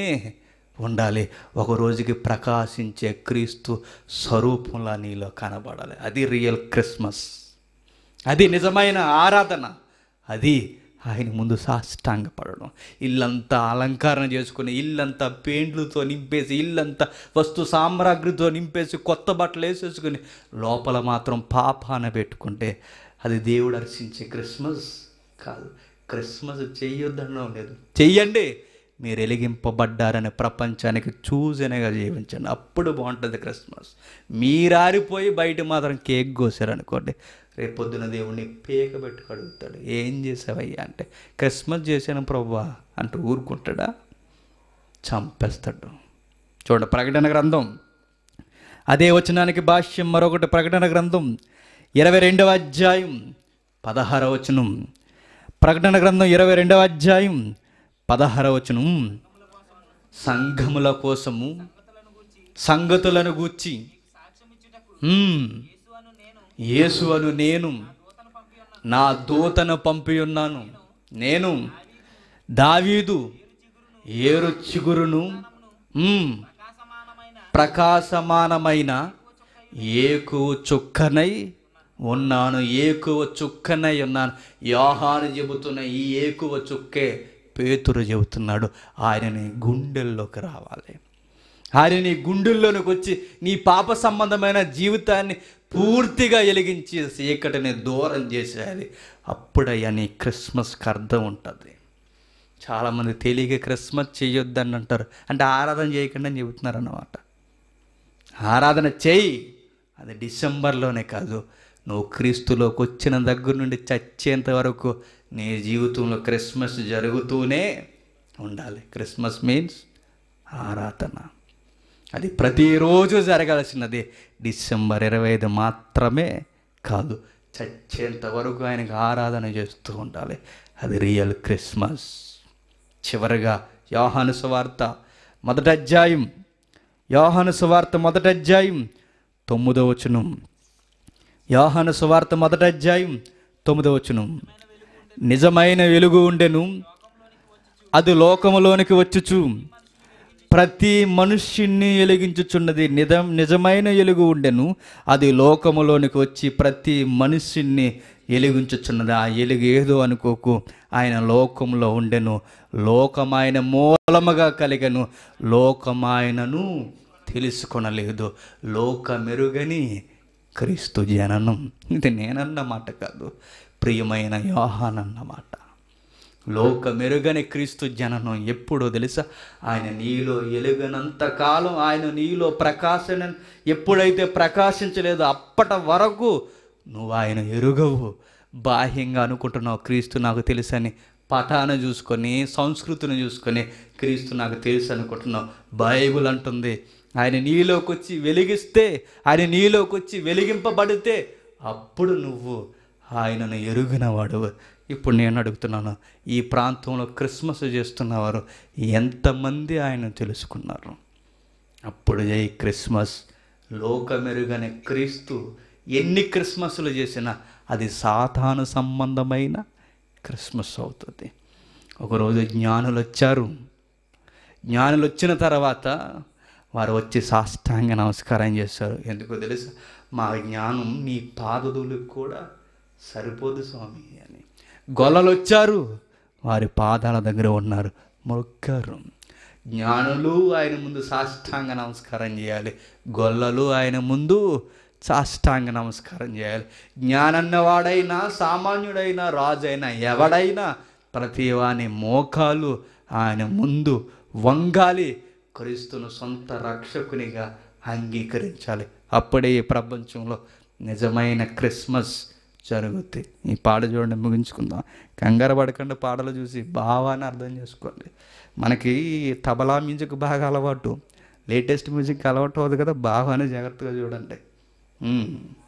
ఉండాలి ఒక రోజుకి ప్రకాశించే క్రీస్తు స్వరూపంలో నీలో కనబడాలి అది రియల్ క్రిస్మస్ అది నిజమైన ఆరాధన అది ఆయన ముందు సాష్టాంగపడడం ఇల్లంతా అలంకరణ చేసుకుని ఇల్లంతా పెయింట్లతో నింపేసి ఇల్లంతా వస్తు సామ్రాగ్రితో నింపేసి కొత్త బట్టలు వేసేసుకుని లోపల మాత్రం పాపాన పెట్టుకుంటే అది దేవుడు అర్చించే క్రిస్మస్ కాదు క్రిస్మస్ చేయొద్దనడం లేదు చెయ్యండి మీరు వెలిగింపబడ్డారని ప్రపంచానికి చూసినగా జీవించండి అప్పుడు బాగుంటుంది క్రిస్మస్ మీరారిపోయి బయట మాత్రం కేక్ కోసారనుకోండి పొద్దున దేవుణ్ణి పేక పెట్టుకు కడుగుతాడు ఏం చేసావయ్యా అంటే క్రిస్మస్ చేశాను ప్రభా అంటూ ఊరుకుంటాడా చంపేస్తాడు చూడండి ప్రకటన గ్రంథం అదే వచనానికి భాష్యం మరొకటి ప్రకటన గ్రంథం ఇరవై రెండవ అధ్యాయం పదహార వచనం ప్రకటన గ్రంథం ఇరవై రెండవ అధ్యాయం పదహారవచనం సంఘముల కోసము సంగతులను గూర్చి యేసు అను నేను నా దూతను పంపి ఉన్నాను నేను దావీదు ఏరు చిగురును ప్రకాశమానమైన ఏకువ చుక్కనై ఉన్నాను ఏకువ చుక్కనై ఉన్నాను యోహాను చెబుతున్న ఈ ఏకువ చుక్కే పేతురు చెబుతున్నాడు ఆయన నీ గుండెల్లోకి రావాలి ఆయన నీ గుండెల్లోనికి వచ్చి నీ పాప సంబంధమైన జీవితాన్ని పూర్తిగా వెలిగించి చీకటిని దూరం చేసేయాలి అప్పుడయ్యా నీ క్రిస్మస్కి అర్థం ఉంటుంది చాలామంది తెలియక క్రిస్మస్ చేయొద్దని అంటారు అంటే ఆరాధన చేయకుండా అని చెబుతున్నారు అన్నమాట ఆరాధన చేయి అది డిసెంబర్లోనే కాదు నువ్వు క్రీస్తులోకి వచ్చిన దగ్గర నుండి చచ్చేంత వరకు నీ జీవితంలో క్రిస్మస్ జరుగుతూనే ఉండాలి క్రిస్మస్ మీన్స్ ఆరాధన అది ప్రతిరోజు జరగాల్సినది డిసెంబర్ ఇరవై ఐదు మాత్రమే కాదు చచ్చేంత వరకు ఆయనకు ఆరాధన చేస్తూ ఉండాలి అది రియల్ క్రిస్మస్ చివరిగా యోహాను సువార్త మొదట అధ్యాయం యోహాను సువార్త మొదట అధ్యాయం తొమ్మిదవచనం వచనం యోహాను సువార్త మొదట అధ్యాయం తొమ్మిదవచనం వచనం నిజమైన వెలుగు ఉండెను అది లోకములోనికి వచ్చుచు ప్రతి మనుష్యుణ్ణి వెలిగించుచున్నది నిజం నిజమైన వెలుగు ఉండెను అది లోకములోనికి వచ్చి ప్రతి మనుష్యుణ్ణి వెలిగించుచున్నది ఆ వెలుగు ఏదో అనుకోకు ఆయన లోకంలో ఉండెను లోకమాయన మూలముగా కలిగను లోకమాయనను తెలుసుకొనలేదు లోకమెరుగని క్రీస్తు జననం ఇది నేనన్న మాట కాదు ప్రియమైన యోహాన్ అన్నమాట లోక మెరుగని క్రీస్తు జననం ఎప్పుడో తెలుసా ఆయన నీలో ఎలుగనంత కాలం ఆయన నీలో ప్రకాశన ఎప్పుడైతే ప్రకాశించలేదో అప్పటి వరకు నువ్వు ఆయన ఎరుగవు బాహ్యంగా అనుకుంటున్నావు క్రీస్తు నాకు తెలుసని పఠాన్ని చూసుకొని సంస్కృతిని చూసుకొని క్రీస్తు నాకు తెలుసు అనుకుంటున్నావు బైబుల్ అంటుంది ఆయన నీలోకి వచ్చి వెలిగిస్తే ఆయన నీలోకి వచ్చి వెలిగింపబడితే అప్పుడు నువ్వు ఆయనను ఎరుగినవాడు ఇప్పుడు నేను అడుగుతున్నాను ఈ ప్రాంతంలో క్రిస్మస్ చేస్తున్నవారు ఎంతమంది ఆయన తెలుసుకున్నారు అప్పుడు ఈ క్రిస్మస్ లోకమెరుగని క్రీస్తు ఎన్ని క్రిస్మస్లు చేసినా అది సాతాను సంబంధమైన క్రిస్మస్ అవుతుంది ఒకరోజు జ్ఞానులు వచ్చారు జ్ఞానులు వచ్చిన తర్వాత వారు వచ్చి సాష్టాంగ నమస్కారం చేస్తారు ఎందుకో తెలుసా మా జ్ఞానం నీ పాదదులకు కూడా సరిపోదు స్వామి అని గొల్లలు వచ్చారు వారి పాదాల దగ్గర ఉన్నారు మొక్కారు జ్ఞానులు ఆయన ముందు సాష్టాంగ నమస్కారం చేయాలి గొల్లలు ఆయన ముందు సాష్టాంగ నమస్కారం చేయాలి జ్ఞానన్నవాడైనా సామాన్యుడైనా రాజైనా ఎవడైనా ప్రతివాని మోకాలు ఆయన ముందు వంగాలి క్రీస్తును సొంత రక్షకునిగా అంగీకరించాలి అప్పుడే ఈ ప్రపంచంలో నిజమైన క్రిస్మస్ జరుగుతాయి ఈ పాట చూడండి ముగించుకుందాం కంగారు పడకుండా పాటలు చూసి భావాన్ని అర్థం చేసుకోండి మనకి తబలా మ్యూజిక్ బాగా అలవాటు లేటెస్ట్ మ్యూజిక్ అలవాటు అవుతుంది కదా భావాన్ని జాగ్రత్తగా చూడండి